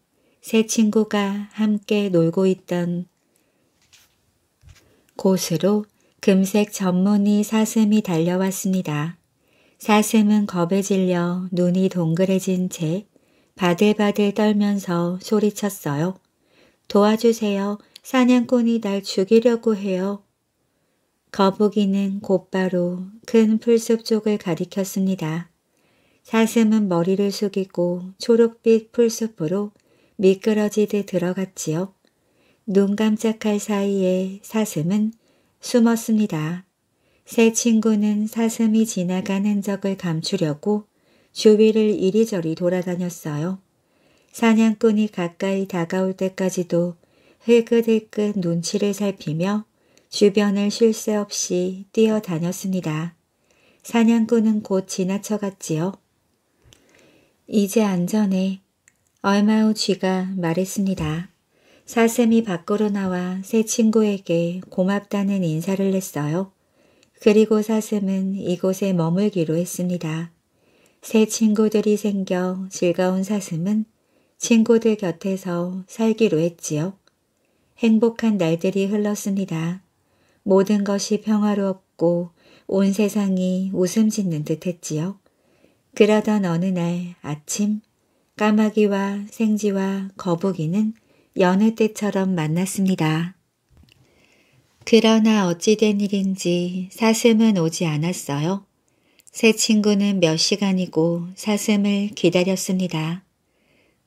세 친구가 함께 놀고 있던 곳으로 금색 전문의 사슴이 달려왔습니다. 사슴은 겁에 질려 눈이 동그래진 채 바들바들 떨면서 소리쳤어요. 도와주세요. 사냥꾼이 날 죽이려고 해요. 거북이는 곧바로 큰 풀숲 쪽을 가리켰습니다. 사슴은 머리를 숙이고 초록빛 풀숲으로 미끄러지듯 들어갔지요. 눈 깜짝할 사이에 사슴은 숨었습니다. 새 친구는 사슴이 지나간 흔적을 감추려고 주위를 이리저리 돌아다녔어요. 사냥꾼이 가까이 다가올 때까지도 흘끗흘끗 눈치를 살피며 주변을 쉴 새 없이 뛰어다녔습니다. 사냥꾼은 곧 지나쳐갔지요. 이제 안전해. 얼마 후 쥐가 말했습니다. 사슴이 밖으로 나와 새 친구에게 고맙다는 인사를 했어요. 그리고 사슴은 이곳에 머물기로 했습니다. 새 친구들이 생겨 즐거운 사슴은 친구들 곁에서 살기로 했지요. 행복한 날들이 흘렀습니다. 모든 것이 평화롭고 온 세상이 웃음 짓는 듯 했지요. 그러던 어느 날 아침 까마귀와 생쥐와 거북이는 여느 때처럼 만났습니다. 그러나 어찌된 일인지 사슴은 오지 않았어요. 새 친구는 몇 시간이고 사슴을 기다렸습니다.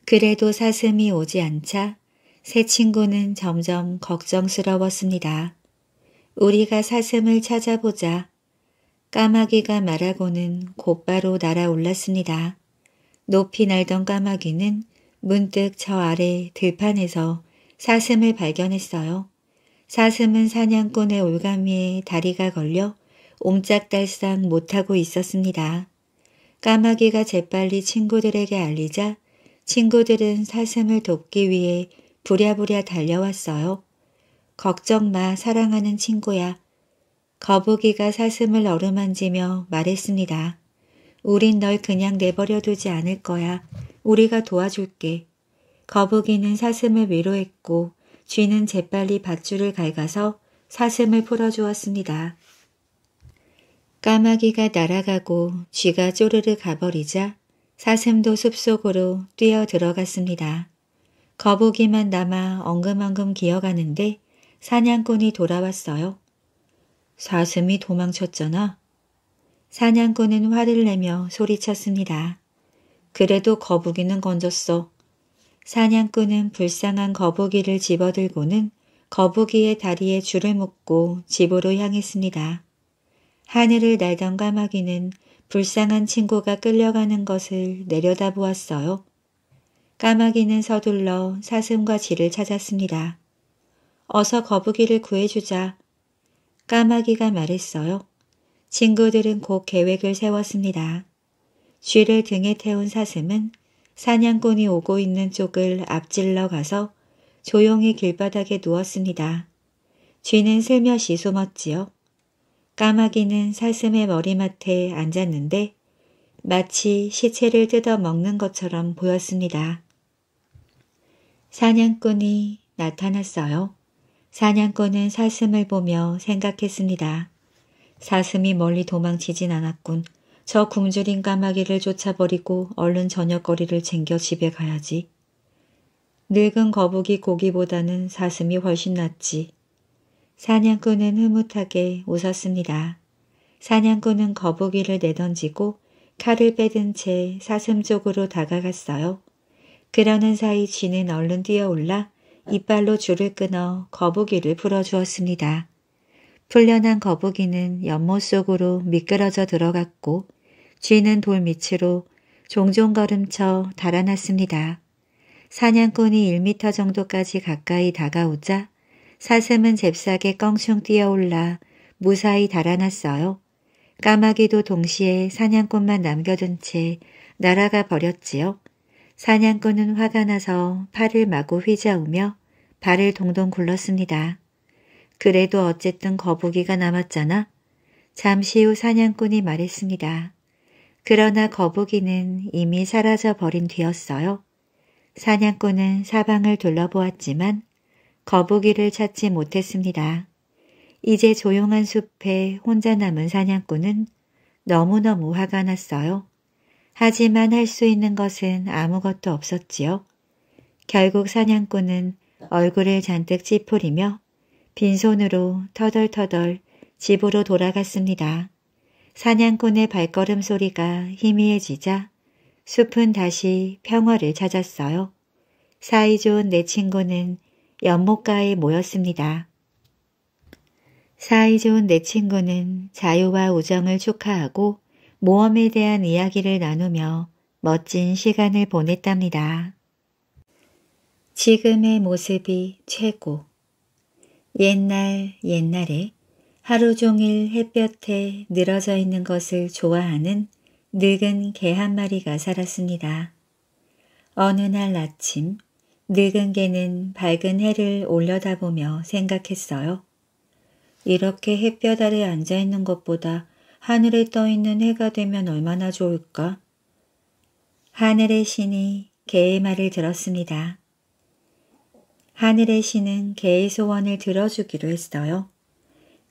그래도 사슴이 오지 않자 새 친구는 점점 걱정스러웠습니다. 우리가 사슴을 찾아보자. 까마귀가 말하고는 곧바로 날아올랐습니다. 높이 날던 까마귀는 문득 저 아래 들판에서 사슴을 발견했어요. 사슴은 사냥꾼의 올가미에 다리가 걸려 옴짝달싹 못하고 있었습니다. 까마귀가 재빨리 친구들에게 알리자 친구들은 사슴을 돕기 위해 부랴부랴 달려왔어요. 걱정 마, 사랑하는 친구야. 거북이가 사슴을 어루만지며 말했습니다. 우린 널 그냥 내버려 두지 않을 거야. 우리가 도와줄게. 거북이는 사슴을 위로했고 쥐는 재빨리 밧줄을 갈가서 사슴을 풀어주었습니다. 까마귀가 날아가고 쥐가 쪼르르 가버리자 사슴도 숲속으로 뛰어 들어갔습니다. 거북이만 남아 엉금엉금 기어가는데 사냥꾼이 돌아왔어요. 사슴이 도망쳤잖아. 사냥꾼은 화를 내며 소리쳤습니다. 그래도 거북이는 건졌어. 사냥꾼은 불쌍한 거북이를 집어들고는 거북이의 다리에 줄을 묶고 집으로 향했습니다. 하늘을 날던 까마귀는 불쌍한 친구가 끌려가는 것을 내려다보았어요. 까마귀는 서둘러 사슴과 쥐를 찾았습니다. 어서 거북이를 구해주자. 까마귀가 말했어요. 친구들은 곧 계획을 세웠습니다. 쥐를 등에 태운 사슴은 사냥꾼이 오고 있는 쪽을 앞질러 가서 조용히 길바닥에 누웠습니다. 쥐는 슬며시 숨었지요. 까마귀는 사슴의 머리맡에 앉았는데 마치 시체를 뜯어 먹는 것처럼 보였습니다. 사냥꾼이 나타났어요. 사냥꾼은 사슴을 보며 생각했습니다. 사슴이 멀리 도망치진 않았군. 저 굶주린 까마귀를 쫓아버리고 얼른 저녁거리를 챙겨 집에 가야지. 늙은 거북이 고기보다는 사슴이 훨씬 낫지. 사냥꾼은 흐뭇하게 웃었습니다. 사냥꾼은 거북이를 내던지고 칼을 빼든 채 사슴 쪽으로 다가갔어요. 그러는 사이 쥐는 얼른 뛰어올라 이빨로 줄을 끊어 거북이를 풀어주었습니다. 풀려난 거북이는 연못 속으로 미끄러져 들어갔고 쥐는 돌 밑으로 종종 걸음쳐 달아났습니다. 사냥꾼이 1미터 정도까지 가까이 다가오자 사슴은 잽싸게 껑충 뛰어올라 무사히 달아났어요. 까마귀도 동시에 사냥꾼만 남겨둔 채 날아가 버렸지요. 사냥꾼은 화가 나서 팔을 마구 휘저으며 발을 동동 굴렀습니다. 그래도 어쨌든 거북이가 남았잖아. 잠시 후 사냥꾼이 말했습니다. 그러나 거북이는 이미 사라져 버린 뒤였어요. 사냥꾼은 사방을 둘러보았지만 거북이를 찾지 못했습니다. 이제 조용한 숲에 혼자 남은 사냥꾼은 너무너무 화가 났어요. 하지만 할 수 있는 것은 아무것도 없었지요. 결국 사냥꾼은 얼굴을 잔뜩 찌푸리며 빈손으로 터덜터덜 집으로 돌아갔습니다. 사냥꾼의 발걸음 소리가 희미해지자 숲은 다시 평화를 찾았어요. 사이좋은 내 친구는 연못가에 모였습니다. 사이좋은 내 친구는 자유와 우정을 축하하고 모험에 대한 이야기를 나누며 멋진 시간을 보냈답니다. 지금의 모습이 최고 옛날 옛날에 하루 종일 햇볕에 늘어져 있는 것을 좋아하는 늙은 개 한 마리가 살았습니다. 어느 날 아침 늙은 개는 밝은 해를 올려다보며 생각했어요. 이렇게 햇볕 아래 앉아있는 것보다 하늘에 떠있는 해가 되면 얼마나 좋을까? 하늘의 신이 개의 말을 들었습니다. 하늘의 신은 개의 소원을 들어주기로 했어요.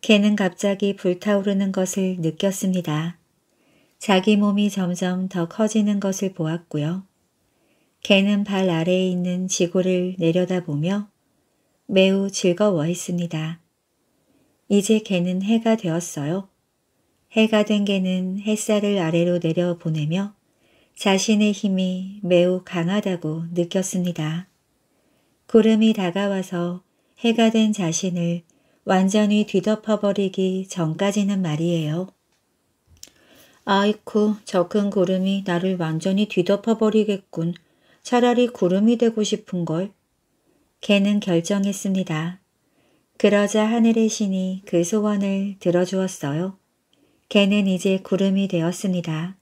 개는 갑자기 불타오르는 것을 느꼈습니다. 자기 몸이 점점 더 커지는 것을 보았고요. 개는 발 아래에 있는 지구를 내려다보며 매우 즐거워했습니다. 이제 개는 해가 되었어요. 해가 된 개는 햇살을 아래로 내려보내며 자신의 힘이 매우 강하다고 느꼈습니다. 구름이 다가와서 해가 된 자신을 완전히 뒤덮어버리기 전까지는 말이에요. 아이쿠, 저 큰 구름이 나를 완전히 뒤덮어버리겠군. 차라리 구름이 되고 싶은걸. 개는 결정했습니다. 그러자 하늘의 신이 그 소원을 들어주었어요. 개는 이제 구름이 되었습니다.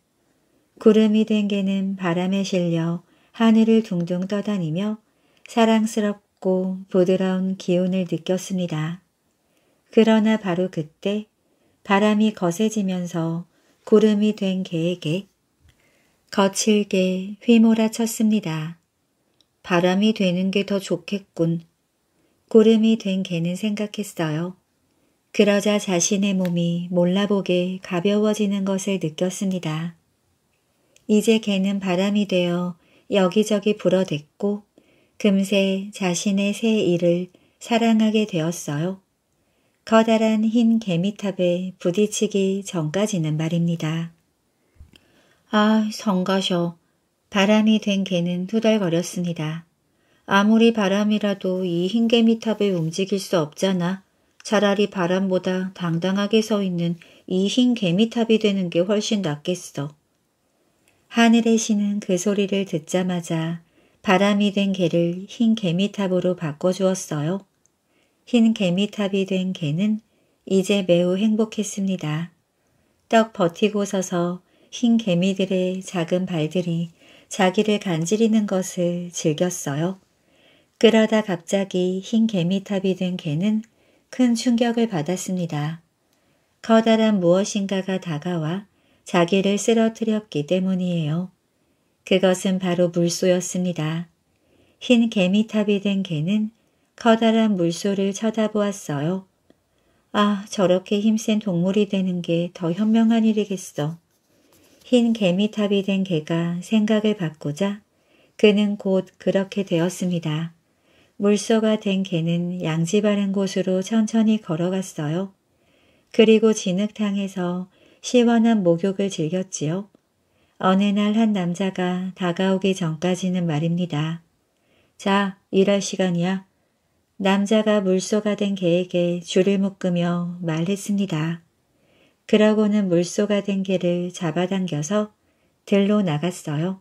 구름이 된 개는 바람에 실려 하늘을 둥둥 떠다니며 사랑스럽고 부드러운 기운을 느꼈습니다. 그러나 바로 그때 바람이 거세지면서 구름이 된 개에게 거칠게 휘몰아쳤습니다. 바람이 되는 게 더 좋겠군. 구름이 된 개는 생각했어요. 그러자 자신의 몸이 몰라보게 가벼워지는 것을 느꼈습니다. 이제 개는 바람이 되어 여기저기 불어댔고 금세 자신의 새 일을 사랑하게 되었어요. 커다란 흰 개미탑에 부딪히기 전까지는 말입니다. 아, 성가셔. 바람이 된 개는 투덜거렸습니다. 아무리 바람이라도 이 흰 개미탑을 움직일 수 없잖아. 차라리 바람보다 당당하게 서 있는 이 흰 개미탑이 되는 게 훨씬 낫겠어. 하늘의 신은 그 소리를 듣자마자 바람이 된 개를 흰 개미탑으로 바꿔주었어요. 흰 개미탑이 된 개는 이제 매우 행복했습니다. 떡 버티고 서서 흰 개미들의 작은 발들이 자기를 간지리는 것을 즐겼어요. 그러다 갑자기 흰 개미탑이 된 개는 큰 충격을 받았습니다. 커다란 무엇인가가 다가와 자기를 쓰러뜨렸기 때문이에요. 그것은 바로 물소였습니다. 흰 개미탑이 된 개는 커다란 물소를 쳐다보았어요. 아, 저렇게 힘센 동물이 되는 게 더 현명한 일이겠어. 흰 개미탑이 된 개가 생각을 바꾸자 그는 곧 그렇게 되었습니다. 물소가 된 개는 양지 바른 곳으로 천천히 걸어갔어요. 그리고 진흙탕에서 시원한 목욕을 즐겼지요. 어느 날 한 남자가 다가오기 전까지는 말입니다. 자, 일할 시간이야. 남자가 물소가 된 개에게 줄을 묶으며 말했습니다. 그러고는 물소가 된 개를 잡아당겨서 들로 나갔어요.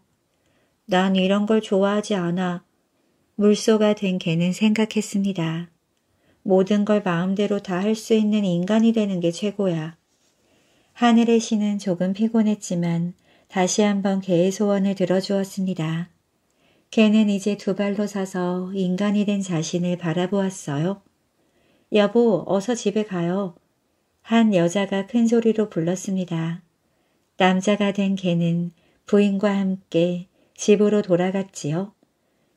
난 이런 걸 좋아하지 않아. 물소가 된 개는 생각했습니다. 모든 걸 마음대로 다 할 수 있는 인간이 되는 게 최고야. 하늘의 신은 조금 피곤했지만 다시 한번 개의 소원을 들어주었습니다. 개는 이제 두 발로 서서 인간이 된 자신을 바라보았어요. 여보, 어서 집에 가요. 한 여자가 큰 소리로 불렀습니다. 남자가 된 개는 부인과 함께 집으로 돌아갔지요.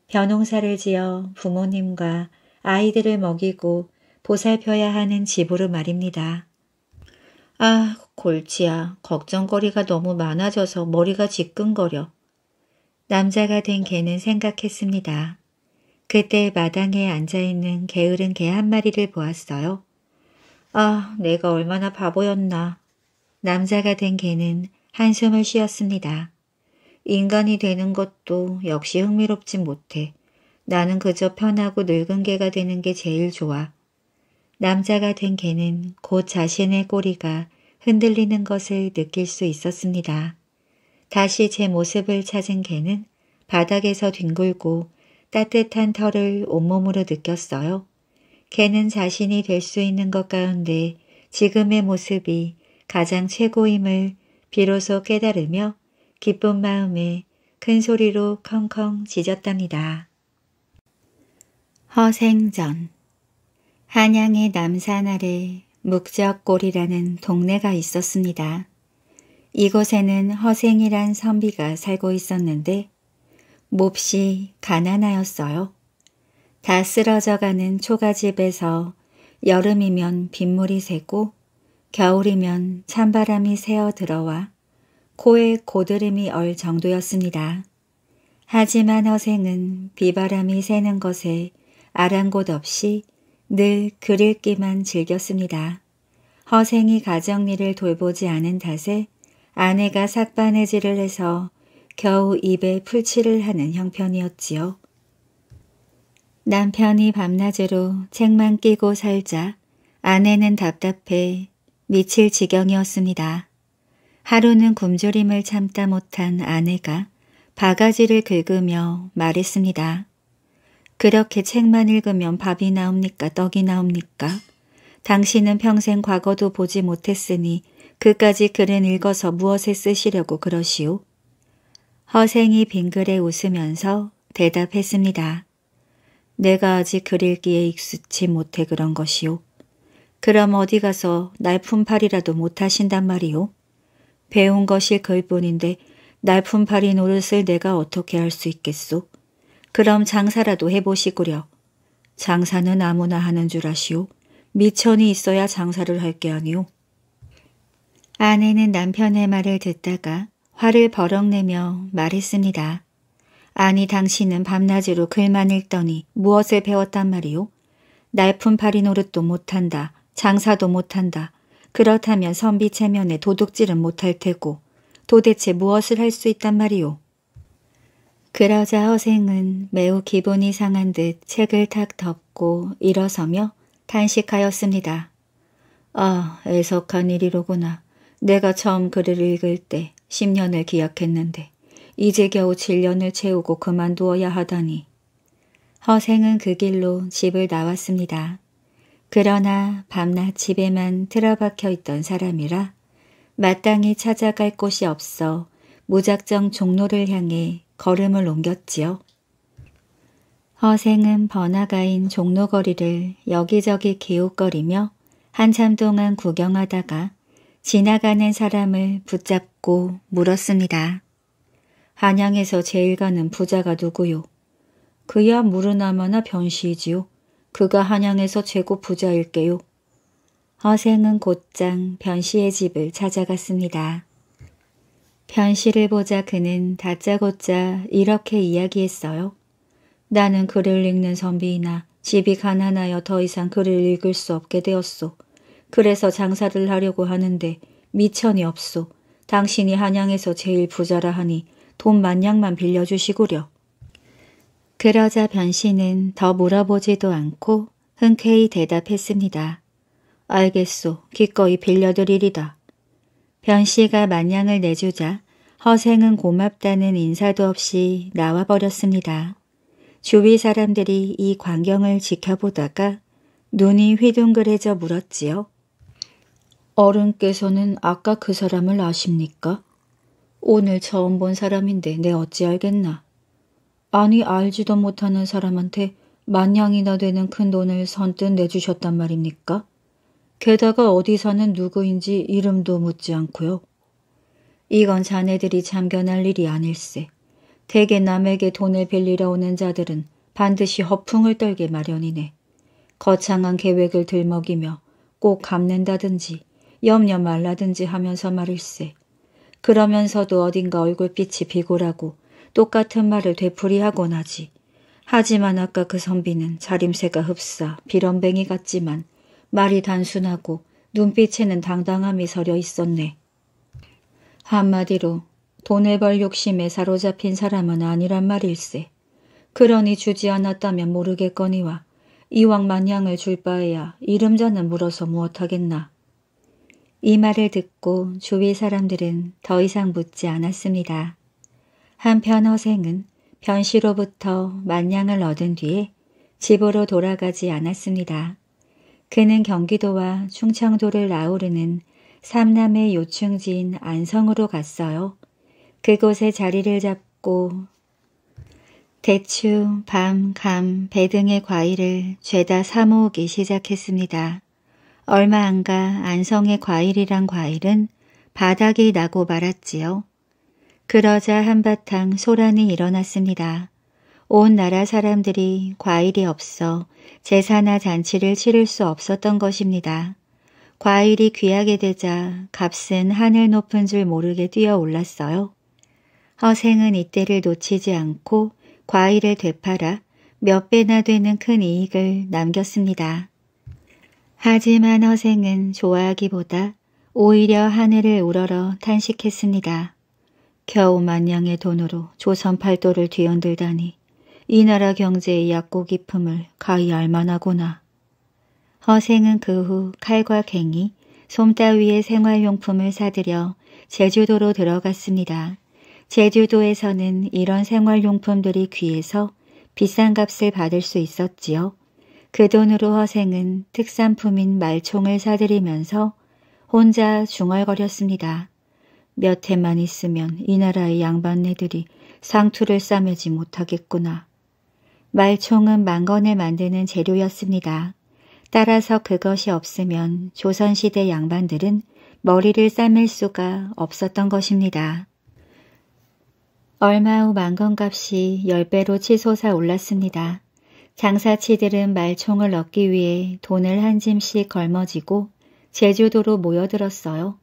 벼농사를 지어 부모님과 아이들을 먹이고 보살펴야 하는 집으로 말입니다. 아, 골치야 걱정거리가 너무 많아져서 머리가 지끈거려. 남자가 된 개는 생각했습니다. 그때 마당에 앉아있는 게으른 개 한 마리를 보았어요. 아, 내가 얼마나 바보였나. 남자가 된 개는 한숨을 쉬었습니다. 인간이 되는 것도 역시 흥미롭진 못해. 나는 그저 편하고 늙은 개가 되는 게 제일 좋아. 남자가 된 개는 곧 자신의 꼬리가 흔들리는 것을 느낄 수 있었습니다. 다시 제 모습을 찾은 개는 바닥에서 뒹굴고 따뜻한 털을 온몸으로 느꼈어요. 개는 자신이 될 수 있는 것 가운데 지금의 모습이 가장 최고임을 비로소 깨달으며 기쁜 마음에 큰 소리로 컹컹 짖었답니다. 허생전 한양의 남산 아래 묵적골이라는 동네가 있었습니다. 이곳에는 허생이란 선비가 살고 있었는데 몹시 가난하였어요. 다 쓰러져가는 초가집에서 여름이면 빗물이 새고 겨울이면 찬바람이 새어 들어와 코에 고드름이 얼 정도였습니다. 하지만 허생은 비바람이 새는 것에 아랑곳 없이 늘그릴기만 네, 즐겼습니다. 허생이 가정일을 돌보지 않은 탓에 아내가 삭바느질을 해서 겨우 입에 풀칠을 하는 형편이었지요. 남편이 밤낮으로 책만 끼고 살자 아내는 답답해 미칠 지경이었습니다. 하루는 굶주림을 참다 못한 아내가 바가지를 긁으며 말했습니다. 그렇게 책만 읽으면 밥이 나옵니까 떡이 나옵니까? 당신은 평생 과거도 보지 못했으니 그까지 글은 읽어서 무엇에 쓰시려고 그러시오? 허생이 빙글에 웃으면서 대답했습니다. 내가 아직 글 읽기에 익숙치 못해 그런 것이오. 그럼 어디 가서 날품팔이라도 못하신단 말이오? 배운 것이 글뿐인데 날품팔이 노릇을 내가 어떻게 할 수 있겠소? 그럼 장사라도 해보시구려. 장사는 아무나 하는 줄 아시오. 미천이 있어야 장사를 할 게 아니오. 아내는 남편의 말을 듣다가 화를 버럭내며 말했습니다. 아니 당신은 밤낮으로 글만 읽더니 무엇을 배웠단 말이오? 날품팔이 노릇도 못한다. 장사도 못한다. 그렇다면 선비 체면에 도둑질은 못할 테고 도대체 무엇을 할 수 있단 말이오? 그러자 허생은 매우 기분이 상한 듯 책을 탁 덮고 일어서며 탄식하였습니다. 아, 애석한 일이로구나. 내가 처음 글을 읽을 때 10년을 기약했는데 이제 겨우 7년을 채우고 그만두어야 하다니. 허생은 그 길로 집을 나왔습니다. 그러나 밤낮 집에만 틀어박혀 있던 사람이라 마땅히 찾아갈 곳이 없어 무작정 종로를 향해 걸음을 옮겼지요. 허생은 번화가인 종로거리를 여기저기 기웃거리며 한참 동안 구경하다가 지나가는 사람을 붙잡고 물었습니다. 한양에서 제일 가는 부자가 누구요? 그야 물르나마나 변시이지요. 그가 한양에서 최고 부자일게요. 허생은 곧장 변시의 집을 찾아갔습니다. 변시를 보자 그는 다짜고짜 이렇게 이야기했어요. 나는 글을 읽는 선비이나 집이 가난하여 더 이상 글을 읽을 수 없게 되었소. 그래서 장사를 하려고 하는데 미천이 없소. 당신이 한양에서 제일 부자라 하니 돈 만냥만 빌려주시구려. 그러자 변씨는 더 물어보지도 않고 흔쾌히 대답했습니다. 알겠소. 기꺼이 빌려드리리다. 변씨가 만냥을 내주자 허생은 고맙다는 인사도 없이 나와버렸습니다. 주위 사람들이 이 광경을 지켜보다가 눈이 휘둥그레져 물었지요. 어른께서는 아까 그 사람을 아십니까? 오늘 처음 본 사람인데 내 어찌 알겠나. 아니 알지도 못하는 사람한테 만냥이나 되는 큰 돈을 선뜻 내주셨단 말입니까? 게다가 어디 사는 누구인지 이름도 묻지 않고요. 이건 자네들이 참견할 일이 아닐세. 대개 남에게 돈을 빌리러 오는 자들은 반드시 허풍을 떨게 마련이네. 거창한 계획을 들먹이며 꼭 갚는다든지 염려 말라든지 하면서 말일세. 그러면서도 어딘가 얼굴빛이 비굴하고 똑같은 말을 되풀이하곤 하지. 하지만 아까 그 선비는 자림새가 흡사 비런뱅이 같지만 말이 단순하고 눈빛에는 당당함이 서려 있었네. 한마디로 돈의 벌 욕심에 사로잡힌 사람은 아니란 말일세. 그러니 주지 않았다면 모르겠거니와 이왕 만냥을 줄 바에야 이름자는 물어서 무엇하겠나. 이 말을 듣고 주위 사람들은 더 이상 묻지 않았습니다. 한편 허생은 변씨로부터 만냥을 얻은 뒤에 집으로 돌아가지 않았습니다. 그는 경기도와 충청도를 아우르는 삼남의 요충지인 안성으로 갔어요. 그곳에 자리를 잡고 대추, 밤, 감, 배 등의 과일을 죄다 사 모으기 시작했습니다. 얼마 안가 안성의 과일이란 과일은 바닥이 나고 말았지요. 그러자 한바탕 소란이 일어났습니다. 온 나라 사람들이 과일이 없어 제사나 잔치를 치를 수 없었던 것입니다. 과일이 귀하게 되자 값은 하늘 높은 줄 모르게 뛰어올랐어요. 허생은 이때를 놓치지 않고 과일을 되팔아 몇 배나 되는 큰 이익을 남겼습니다. 하지만 허생은 좋아하기보다 오히려 하늘을 우러러 탄식했습니다. 겨우 만냥의 돈으로 조선 팔도를 뒤흔들다니 이 나라 경제의 약고 깊음을 가히 알만하구나. 허생은 그 후 칼과 갱이, 솜따위의 생활용품을 사들여 제주도로 들어갔습니다. 제주도에서는 이런 생활용품들이 귀해서 비싼 값을 받을 수 있었지요. 그 돈으로 허생은 특산품인 말총을 사들이면서 혼자 중얼거렸습니다. 몇 해만 있으면 이 나라의 양반네들이 상투를 싸매지 못하겠구나. 말총은 망건을 만드는 재료였습니다. 따라서 그것이 없으면 조선시대 양반들은 머리를 싸맬 수가 없었던 것입니다. 얼마 후 망건값이 10배로 치솟아 올랐습니다. 장사치들은 말총을 얻기 위해 돈을 한 짐씩 걸머지고 제주도로 모여들었어요.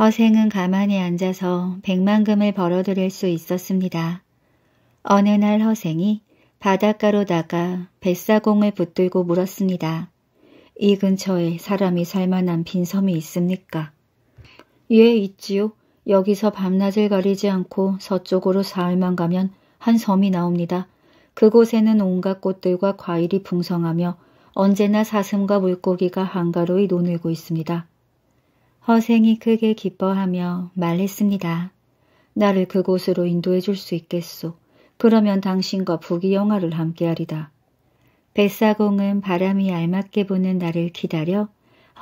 허생은 가만히 앉아서 백만금을 벌어들일 수 있었습니다. 어느 날 허생이 바닷가로 나가 뱃사공을 붙들고 물었습니다. 이 근처에 사람이 살만한 빈섬이 있습니까? 예, 있지요. 여기서 밤낮을 가리지 않고 서쪽으로 사흘만 가면 한 섬이 나옵니다. 그곳에는 온갖 꽃들과 과일이 풍성하며 언제나 사슴과 물고기가 한가로이 노늘고 있습니다. 허생이 크게 기뻐하며 말했습니다. 나를 그곳으로 인도해 줄 수 있겠소. 그러면 당신과 부귀 영화를 함께하리다. 뱃사공은 바람이 알맞게 부는 날을 기다려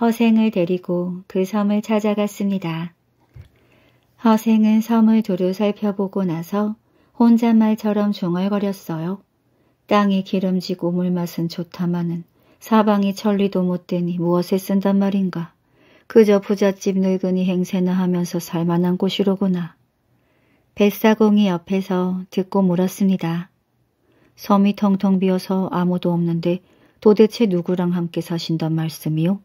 허생을 데리고 그 섬을 찾아갔습니다. 허생은 섬을 두루 살펴보고 나서 혼잣말처럼 중얼거렸어요. 땅이 기름지고 물맛은 좋다마는 사방이 천리도 못 되니 무엇을 쓴단 말인가. 그저 부잣집 늙은이 행세나 하면서 살만한 곳이로구나. 뱃사공이 옆에서 듣고 물었습니다. 섬이 텅텅 비어서 아무도 없는데 도대체 누구랑 함께 사신단 말씀이요?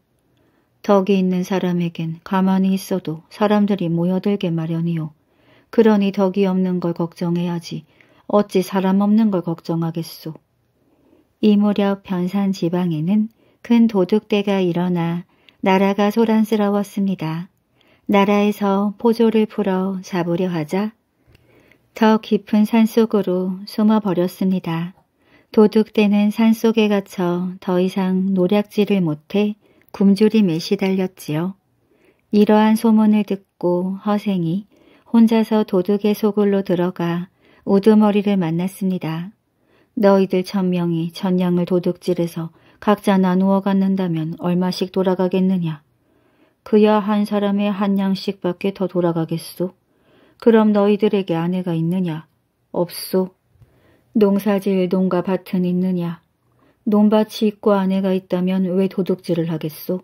덕이 있는 사람에겐 가만히 있어도 사람들이 모여들게 마련이요. 그러니 덕이 없는 걸 걱정해야지 어찌 사람 없는 걸 걱정하겠소. 이 무렵 변산 지방에는 큰 도둑대가 일어나 나라가 소란스러웠습니다. 나라에서 포조를 풀어 잡으려 하자 더 깊은 산속으로 숨어버렸습니다. 도둑대는 산속에 갇혀 더 이상 노략질을 못해 굶주림에 시달렸지요. 이러한 소문을 듣고 허생이 혼자서 도둑의 소굴로 들어가 우두머리를 만났습니다. 너희들 천명이 전양을 도둑질해서 각자 나누어 갖는다면 얼마씩 돌아가겠느냐. 그야 한 사람의 한냥씩밖에더 돌아가겠소. 그럼 너희들에게 아내가 있느냐? 없소. 농사지을 농가 밭은 있느냐? 논밭이 있고 아내가 있다면 왜 도둑질을 하겠소?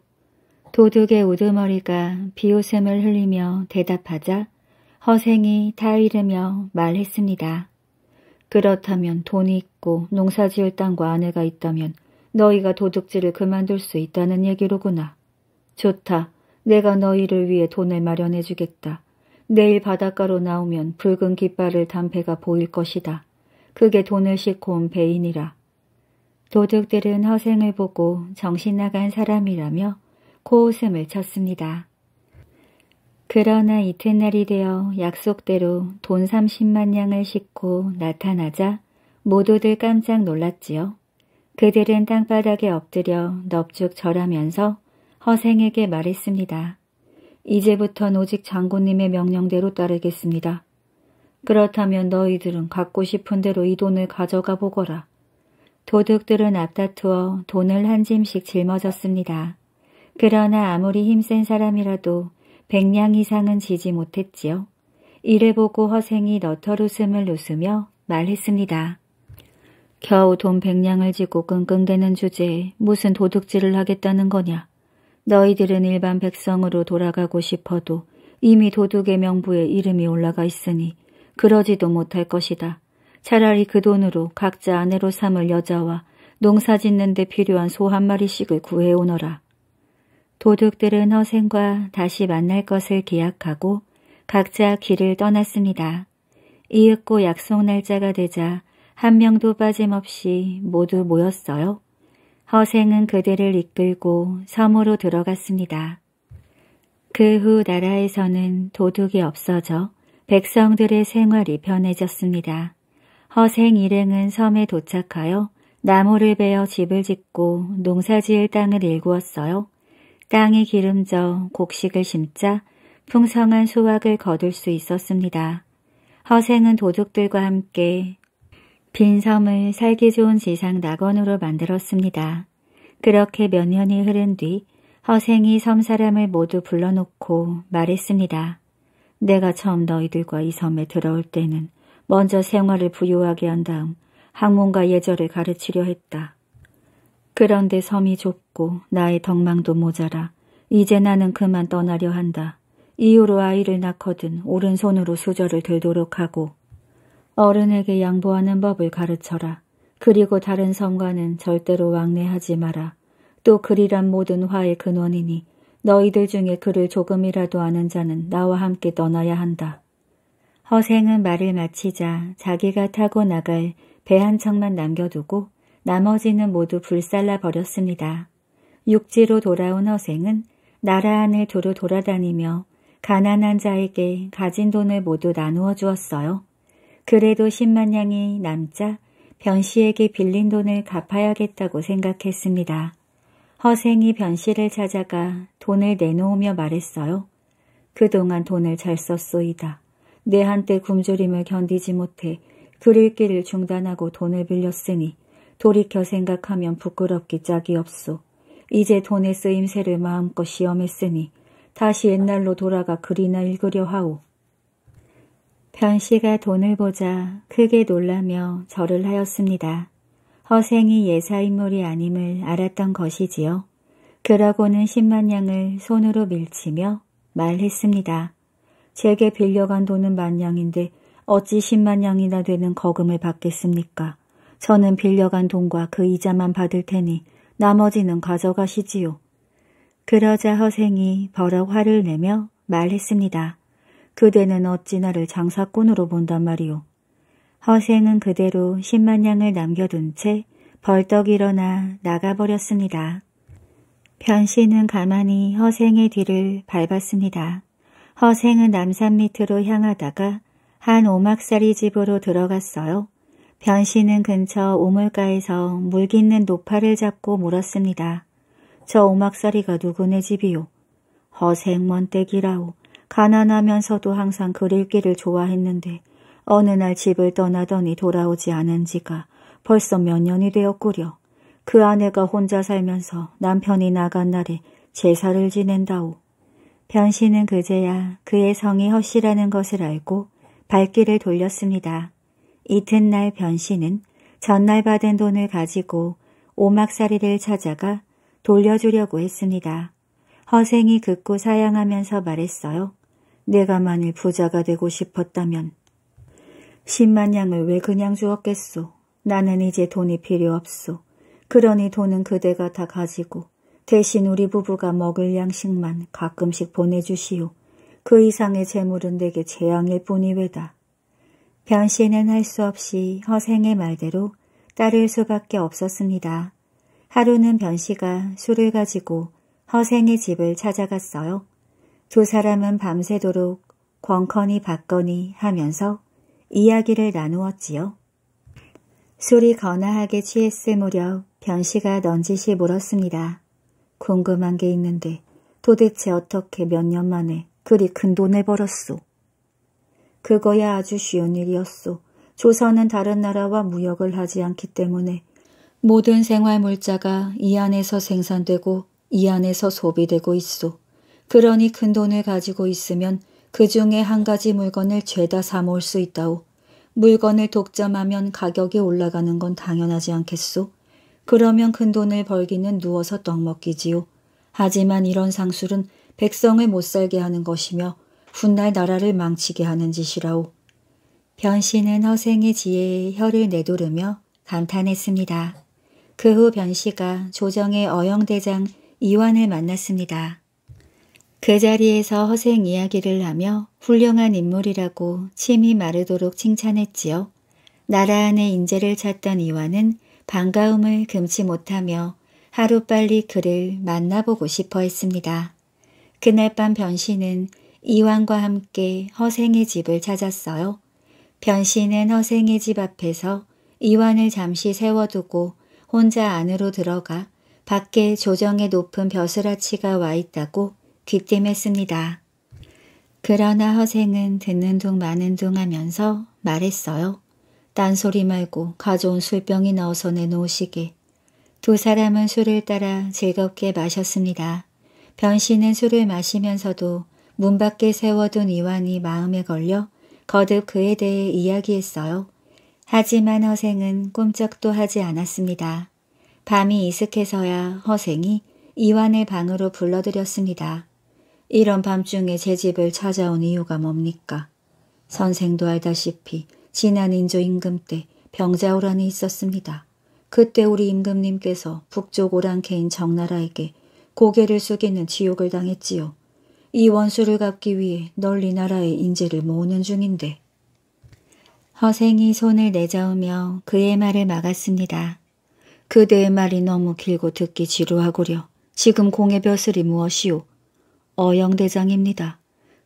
도둑의 우두머리가 비웃음을 흘리며 대답하자 허생이 타이르며 말했습니다. 그렇다면 돈이 있고 농사지을 땅과 아내가 있다면 너희가 도둑질을 그만둘 수 있다는 얘기로구나. 좋다. 내가 너희를 위해 돈을 마련해 주겠다. 내일 바닷가로 나오면 붉은 깃발을 담 배가 보일 것이다. 그게 돈을 싣고 온 배인이라. 도둑들은 허생을 보고 정신 나간 사람이라며 코웃음을 쳤습니다. 그러나 이튿날이 되어 약속대로 돈 30만 냥을 싣고 나타나자 모두들 깜짝 놀랐지요. 그들은 땅바닥에 엎드려 넙죽 절하면서 허생에게 말했습니다. 이제부턴 오직 장군님의 명령대로 따르겠습니다. 그렇다면 너희들은 갖고 싶은 대로 이 돈을 가져가 보거라. 도둑들은 앞다투어 돈을 한 짐씩 짊어졌습니다. 그러나 아무리 힘센 사람이라도 백냥 이상은 지지 못했지요. 이를 보고 허생이 너털웃음을 웃으며 말했습니다. 겨우 돈백냥을 지고 끙끙대는 주제에 무슨 도둑질을 하겠다는 거냐. 너희들은 일반 백성으로 돌아가고 싶어도 이미 도둑의 명부에 이름이 올라가 있으니 그러지도 못할 것이다. 차라리 그 돈으로 각자 아내로 삼을 여자와 농사 짓는 데 필요한 소 한 마리씩을 구해오너라. 도둑들은 허생과 다시 만날 것을 계약하고 각자 길을 떠났습니다. 이윽고 약속 날짜가 되자 한 명도 빠짐없이 모두 모였어요. 허생은 그들을 이끌고 섬으로 들어갔습니다. 그 후 나라에서는 도둑이 없어져 백성들의 생활이 편해졌습니다. 허생 일행은 섬에 도착하여 나무를 베어 집을 짓고 농사지을 땅을 일구었어요. 땅이 기름져 곡식을 심자 풍성한 수확을 거둘 수 있었습니다. 허생은 도둑들과 함께 빈 섬을 살기 좋은 지상 낙원으로 만들었습니다. 그렇게 몇 년이 흐른 뒤 허생이 섬 사람을 모두 불러놓고 말했습니다. 내가 처음 너희들과 이 섬에 들어올 때는 먼저 생활을 부유하게 한 다음 학문과 예절을 가르치려 했다. 그런데 섬이 좁고 나의 덕망도 모자라 이제 나는 그만 떠나려 한다. 이후로 아이를 낳거든 오른손으로 수저를 들도록 하고 어른에게 양보하는 법을 가르쳐라. 그리고 다른 성과는 절대로 왕래하지 마라. 또 글이란 모든 화의 근원이니 너희들 중에 글을 조금이라도 아는 자는 나와 함께 떠나야 한다. 허생은 말을 마치자 자기가 타고 나갈 배 한 척만 남겨두고 나머지는 모두 불살라 버렸습니다. 육지로 돌아온 허생은 나라 안을 두루 돌아다니며 가난한 자에게 가진 돈을 모두 나누어 주었어요. 그래도 10만냥이 남자 변씨에게 빌린 돈을 갚아야겠다고 생각했습니다. 허생이 변씨를 찾아가 돈을 내놓으며 말했어요. 그동안 돈을 잘 썼소이다. 내 한때 굶주림을 견디지 못해 그릴길을 중단하고 돈을 빌렸으니 돌이켜 생각하면 부끄럽기 짝이 없소. 이제 돈의 쓰임새를 마음껏 시험했으니 다시 옛날로 돌아가 글이나 읽으려 하오. 변씨가 돈을 보자 크게 놀라며 절을 하였습니다. 허생이 예사인물이 아님을 알았던 것이지요. 그러고는 십만냥을 손으로 밀치며 말했습니다. 제게 빌려간 돈은 만냥인데 어찌 십만냥이나 되는 거금을 받겠습니까? 저는 빌려간 돈과 그 이자만 받을 테니 나머지는 가져가시지요. 그러자 허생이 버럭 화를 내며 말했습니다. 그대는 어찌 나를 장사꾼으로 본단 말이오. 허생은 그대로 10만 냥을 남겨둔 채 벌떡 일어나 나가버렸습니다. 변씨는 가만히 허생의 뒤를 밟았습니다. 허생은 남산 밑으로 향하다가 한 오막살이 집으로 들어갔어요. 변씨는 근처 오물가에서 물깃는 노파를 잡고 물었습니다. 저 오막살이가 누구네 집이요? 허생 먼댁이라오 가난하면서도 항상 그릴기를 좋아했는데 어느 날 집을 떠나더니 돌아오지 않은 지가 벌써 몇 년이 되었구려. 그 아내가 혼자 살면서 남편이 나간 날에 제사를 지낸다오. 변신은 그제야 그의 성이 허씨라는 것을 알고 발길을 돌렸습니다. 이튿날 변신은 전날 받은 돈을 가지고 오막살이를 찾아가 돌려주려고 했습니다. 허생이 극고 사양하면서 말했어요. 내가 만일 부자가 되고 싶었다면 10만 양을 왜 그냥 주었겠소. 나는 이제 돈이 필요 없소. 그러니 돈은 그대가 다 가지고 대신 우리 부부가 먹을 양식만 가끔씩 보내주시오. 그 이상의 재물은 내게 재앙일 뿐이외다. 변신은할 수 없이 허생의 말대로 따를 수밖에 없었습니다. 하루는 변씨가 술을 가지고 허생의 집을 찾아갔어요. 두 사람은 밤새도록 권커니 받거니 하면서 이야기를 나누었지요. 술이 거나하게 취했을 무렵 변씨가 넌지시 물었습니다. 궁금한 게 있는데 도대체 어떻게 몇 년 만에 그리 큰 돈을 벌었소? 그거야 아주 쉬운 일이었소. 조선은 다른 나라와 무역을 하지 않기 때문에 모든 생활물자가 이 안에서 생산되고 이 안에서 소비되고 있소. 그러니 큰 돈을 가지고 있으면 그 중에 한 가지 물건을 죄다 사모을 수 있다오. 물건을 독점하면 가격이 올라가는 건 당연하지 않겠소. 그러면 큰 돈을 벌기는 누워서 떡 먹기지요. 하지만 이런 상술은 백성을 못 살게 하는 것이며 훗날 나라를 망치게 하는 짓이라오. 변씨는 허생의 지혜에 혀를 내두르며 감탄했습니다. 그 후 변씨가 조정의 어영대장 이완을 만났습니다. 그 자리에서 허생 이야기를 하며 훌륭한 인물이라고 침이 마르도록 칭찬했지요. 나라 안에 인재를 찾던 이완은 반가움을 금치 못하며 하루빨리 그를 만나보고 싶어 했습니다. 그날 밤 변신은 이완과 함께 허생의 집을 찾았어요. 변신은 허생의 집 앞에서 이완을 잠시 세워두고 혼자 안으로 들어가 밖에 조정의 높은 벼슬아치가 와 있다고 귀띔했습니다. 그러나 허생은 듣는 둥 마는 둥 하면서 말했어요. 딴소리 말고 가져온 술병이 넣어서 내놓으시게. 두 사람은 술을 따라 즐겁게 마셨습니다. 변신은 술을 마시면서도 문 밖에 세워둔 이완이 마음에 걸려 거듭 그에 대해 이야기했어요. 하지만 허생은 꼼짝도 하지 않았습니다. 밤이 이슥해서야 허생이 이완의 방으로 불러들였습니다. 이런 밤중에 제 집을 찾아온 이유가 뭡니까? 선생도 알다시피 지난 인조 임금 때 병자호란이 있었습니다. 그때 우리 임금님께서 북쪽 오랑캐인 정나라에게 고개를 숙이는 지옥을 당했지요. 이 원수를 갚기 위해 널리 나라의 인재를 모으는 중인데. 허생이 손을 내저으며 그의 말을 막았습니다. 그대의 말이 너무 길고 듣기 지루하구려. 지금 공의 벼슬이 무엇이오? 어영대장입니다.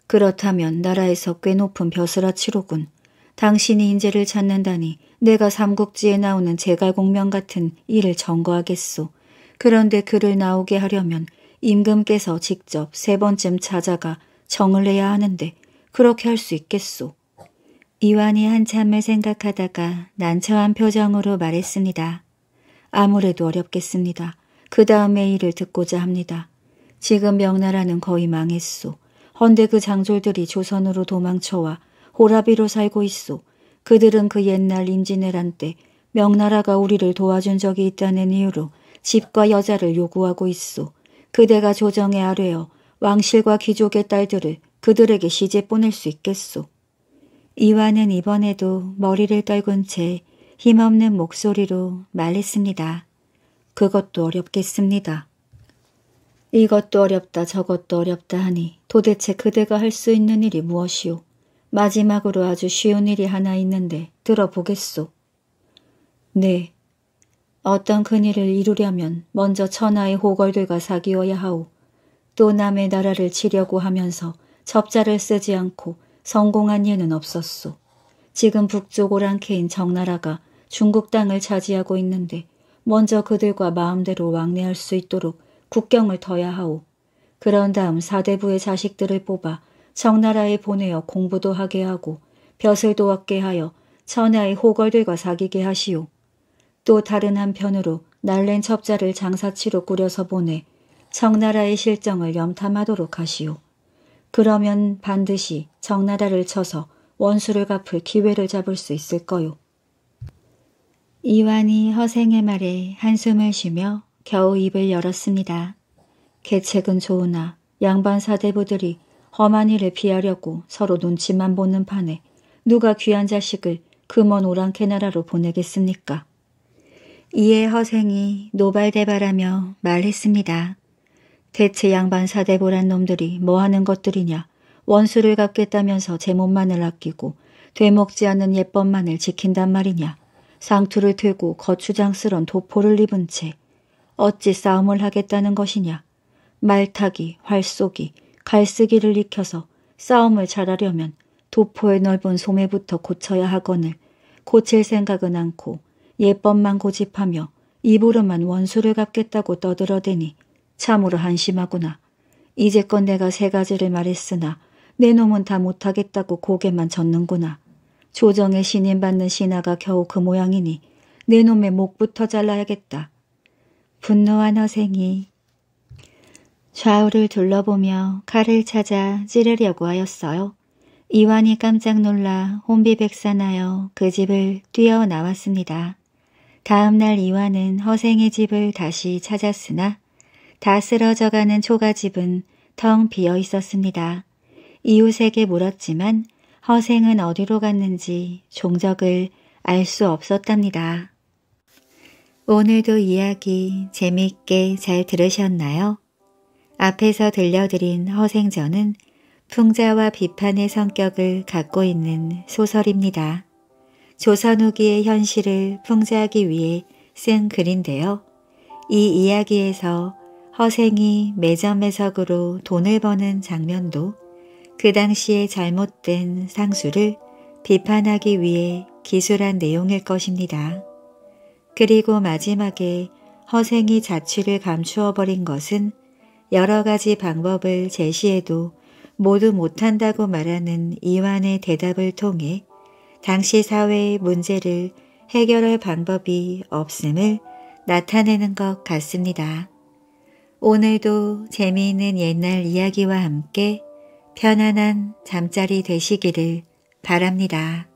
그렇다면 나라에서 꽤 높은 벼슬아치로군. 당신이 인재를 찾는다니 내가 삼국지에 나오는 제갈공명 같은 일을 전거하겠소. 그런데 그를 나오게 하려면 임금께서 직접 세 번쯤 찾아가 정을 내야 하는데 그렇게 할 수 있겠소. 이완이 한참을 생각하다가 난처한 표정으로 말했습니다. 아무래도 어렵겠습니다. 그다음에 일을 듣고자 합니다. 지금 명나라는 거의 망했소. 헌데 그 장졸들이 조선으로 도망쳐와 호라비로 살고 있소. 그들은 그 옛날 임진왜란 때 명나라가 우리를 도와준 적이 있다는 이유로 집과 여자를 요구하고 있소. 그대가 조정에 아뢰어 왕실과 귀족의 딸들을 그들에게 시집 보낼 수 있겠소. 이와는 이번에도 머리를 떨군 채 힘없는 목소리로 말했습니다. 그것도 어렵겠습니다. 이것도 어렵다 저것도 어렵다 하니 도대체 그대가 할 수 있는 일이 무엇이오? 마지막으로 아주 쉬운 일이 하나 있는데 들어보겠소. 네. 어떤 큰 일을 이루려면 먼저 천하의 호걸들과 사귀어야 하오. 또 남의 나라를 치려고 하면서 접자를 쓰지 않고 성공한 예는 없었소. 지금 북쪽 오랑캐인 정나라가 중국 땅을 차지하고 있는데 먼저 그들과 마음대로 왕래할 수 있도록 국경을 터야 하오. 그런 다음 사대부의 자식들을 뽑아 청나라에 보내어 공부도 하게 하고 벼슬도 얻게 하여 천하의 호걸들과 사귀게 하시오. 또 다른 한편으로 날랜 첩자를 장사치로 꾸려서 보내 청나라의 실정을 염탐하도록 하시오. 그러면 반드시 청나라를 쳐서 원수를 갚을 기회를 잡을 수 있을 거요. 이완이 허생의 말에 한숨을 쉬며 겨우 입을 열었습니다. 계책은 좋으나 양반 사대부들이 험한 일을 피하려고 서로 눈치만 보는 판에 누가 귀한 자식을 금원 오랑캐 나라로 보내겠습니까? 이에 허생이 노발대발하며 말했습니다. 대체 양반 사대보란 놈들이 뭐하는 것들이냐 원수를 갚겠다면서 제 몸만을 아끼고 되먹지 않는 예법만을 지킨단 말이냐 상투를 들고 거추장스런 도포를 입은 채 어찌 싸움을 하겠다는 것이냐. 말타기, 활쏘기, 갈쓰기를 익혀서 싸움을 잘하려면 도포의 넓은 소매부터 고쳐야 하거늘 고칠 생각은 않고 예법만 고집하며 입으로만 원수를 갚겠다고 떠들어대니 참으로 한심하구나. 이제껏 내가 세 가지를 말했으나 내 놈은 다 못하겠다고 고개만 젓는구나. 조정의 신임받는 신하가 겨우 그 모양이니 내 놈의 목부터 잘라야겠다. 분노한 허생이 좌우를 둘러보며 칼을 찾아 찌르려고 하였어요. 이완이 깜짝 놀라 혼비백산하여 그 집을 뛰어나왔습니다. 다음날 이완은 허생의 집을 다시 찾았으나 다 쓰러져가는 초가집은 텅 비어 있었습니다. 이웃에게 물었지만 허생은 어디로 갔는지 종적을 알 수 없었답니다. 오늘도 이야기 재미있게 잘 들으셨나요? 앞에서 들려드린 허생전은 풍자와 비판의 성격을 갖고 있는 소설입니다. 조선 후기의 현실을 풍자하기 위해 쓴 글인데요. 이 이야기에서 허생이 매점매석으로 돈을 버는 장면도 그 당시의 잘못된 상수를 비판하기 위해 기술한 내용일 것입니다. 그리고 마지막에 허생이 자취를 감추어버린 것은 여러 가지 방법을 제시해도 모두 못한다고 말하는 이완의 대답을 통해 당시 사회의 문제를 해결할 방법이 없음을 나타내는 것 같습니다. 오늘도 재미있는 옛날 이야기와 함께 편안한 잠자리 되시기를 바랍니다.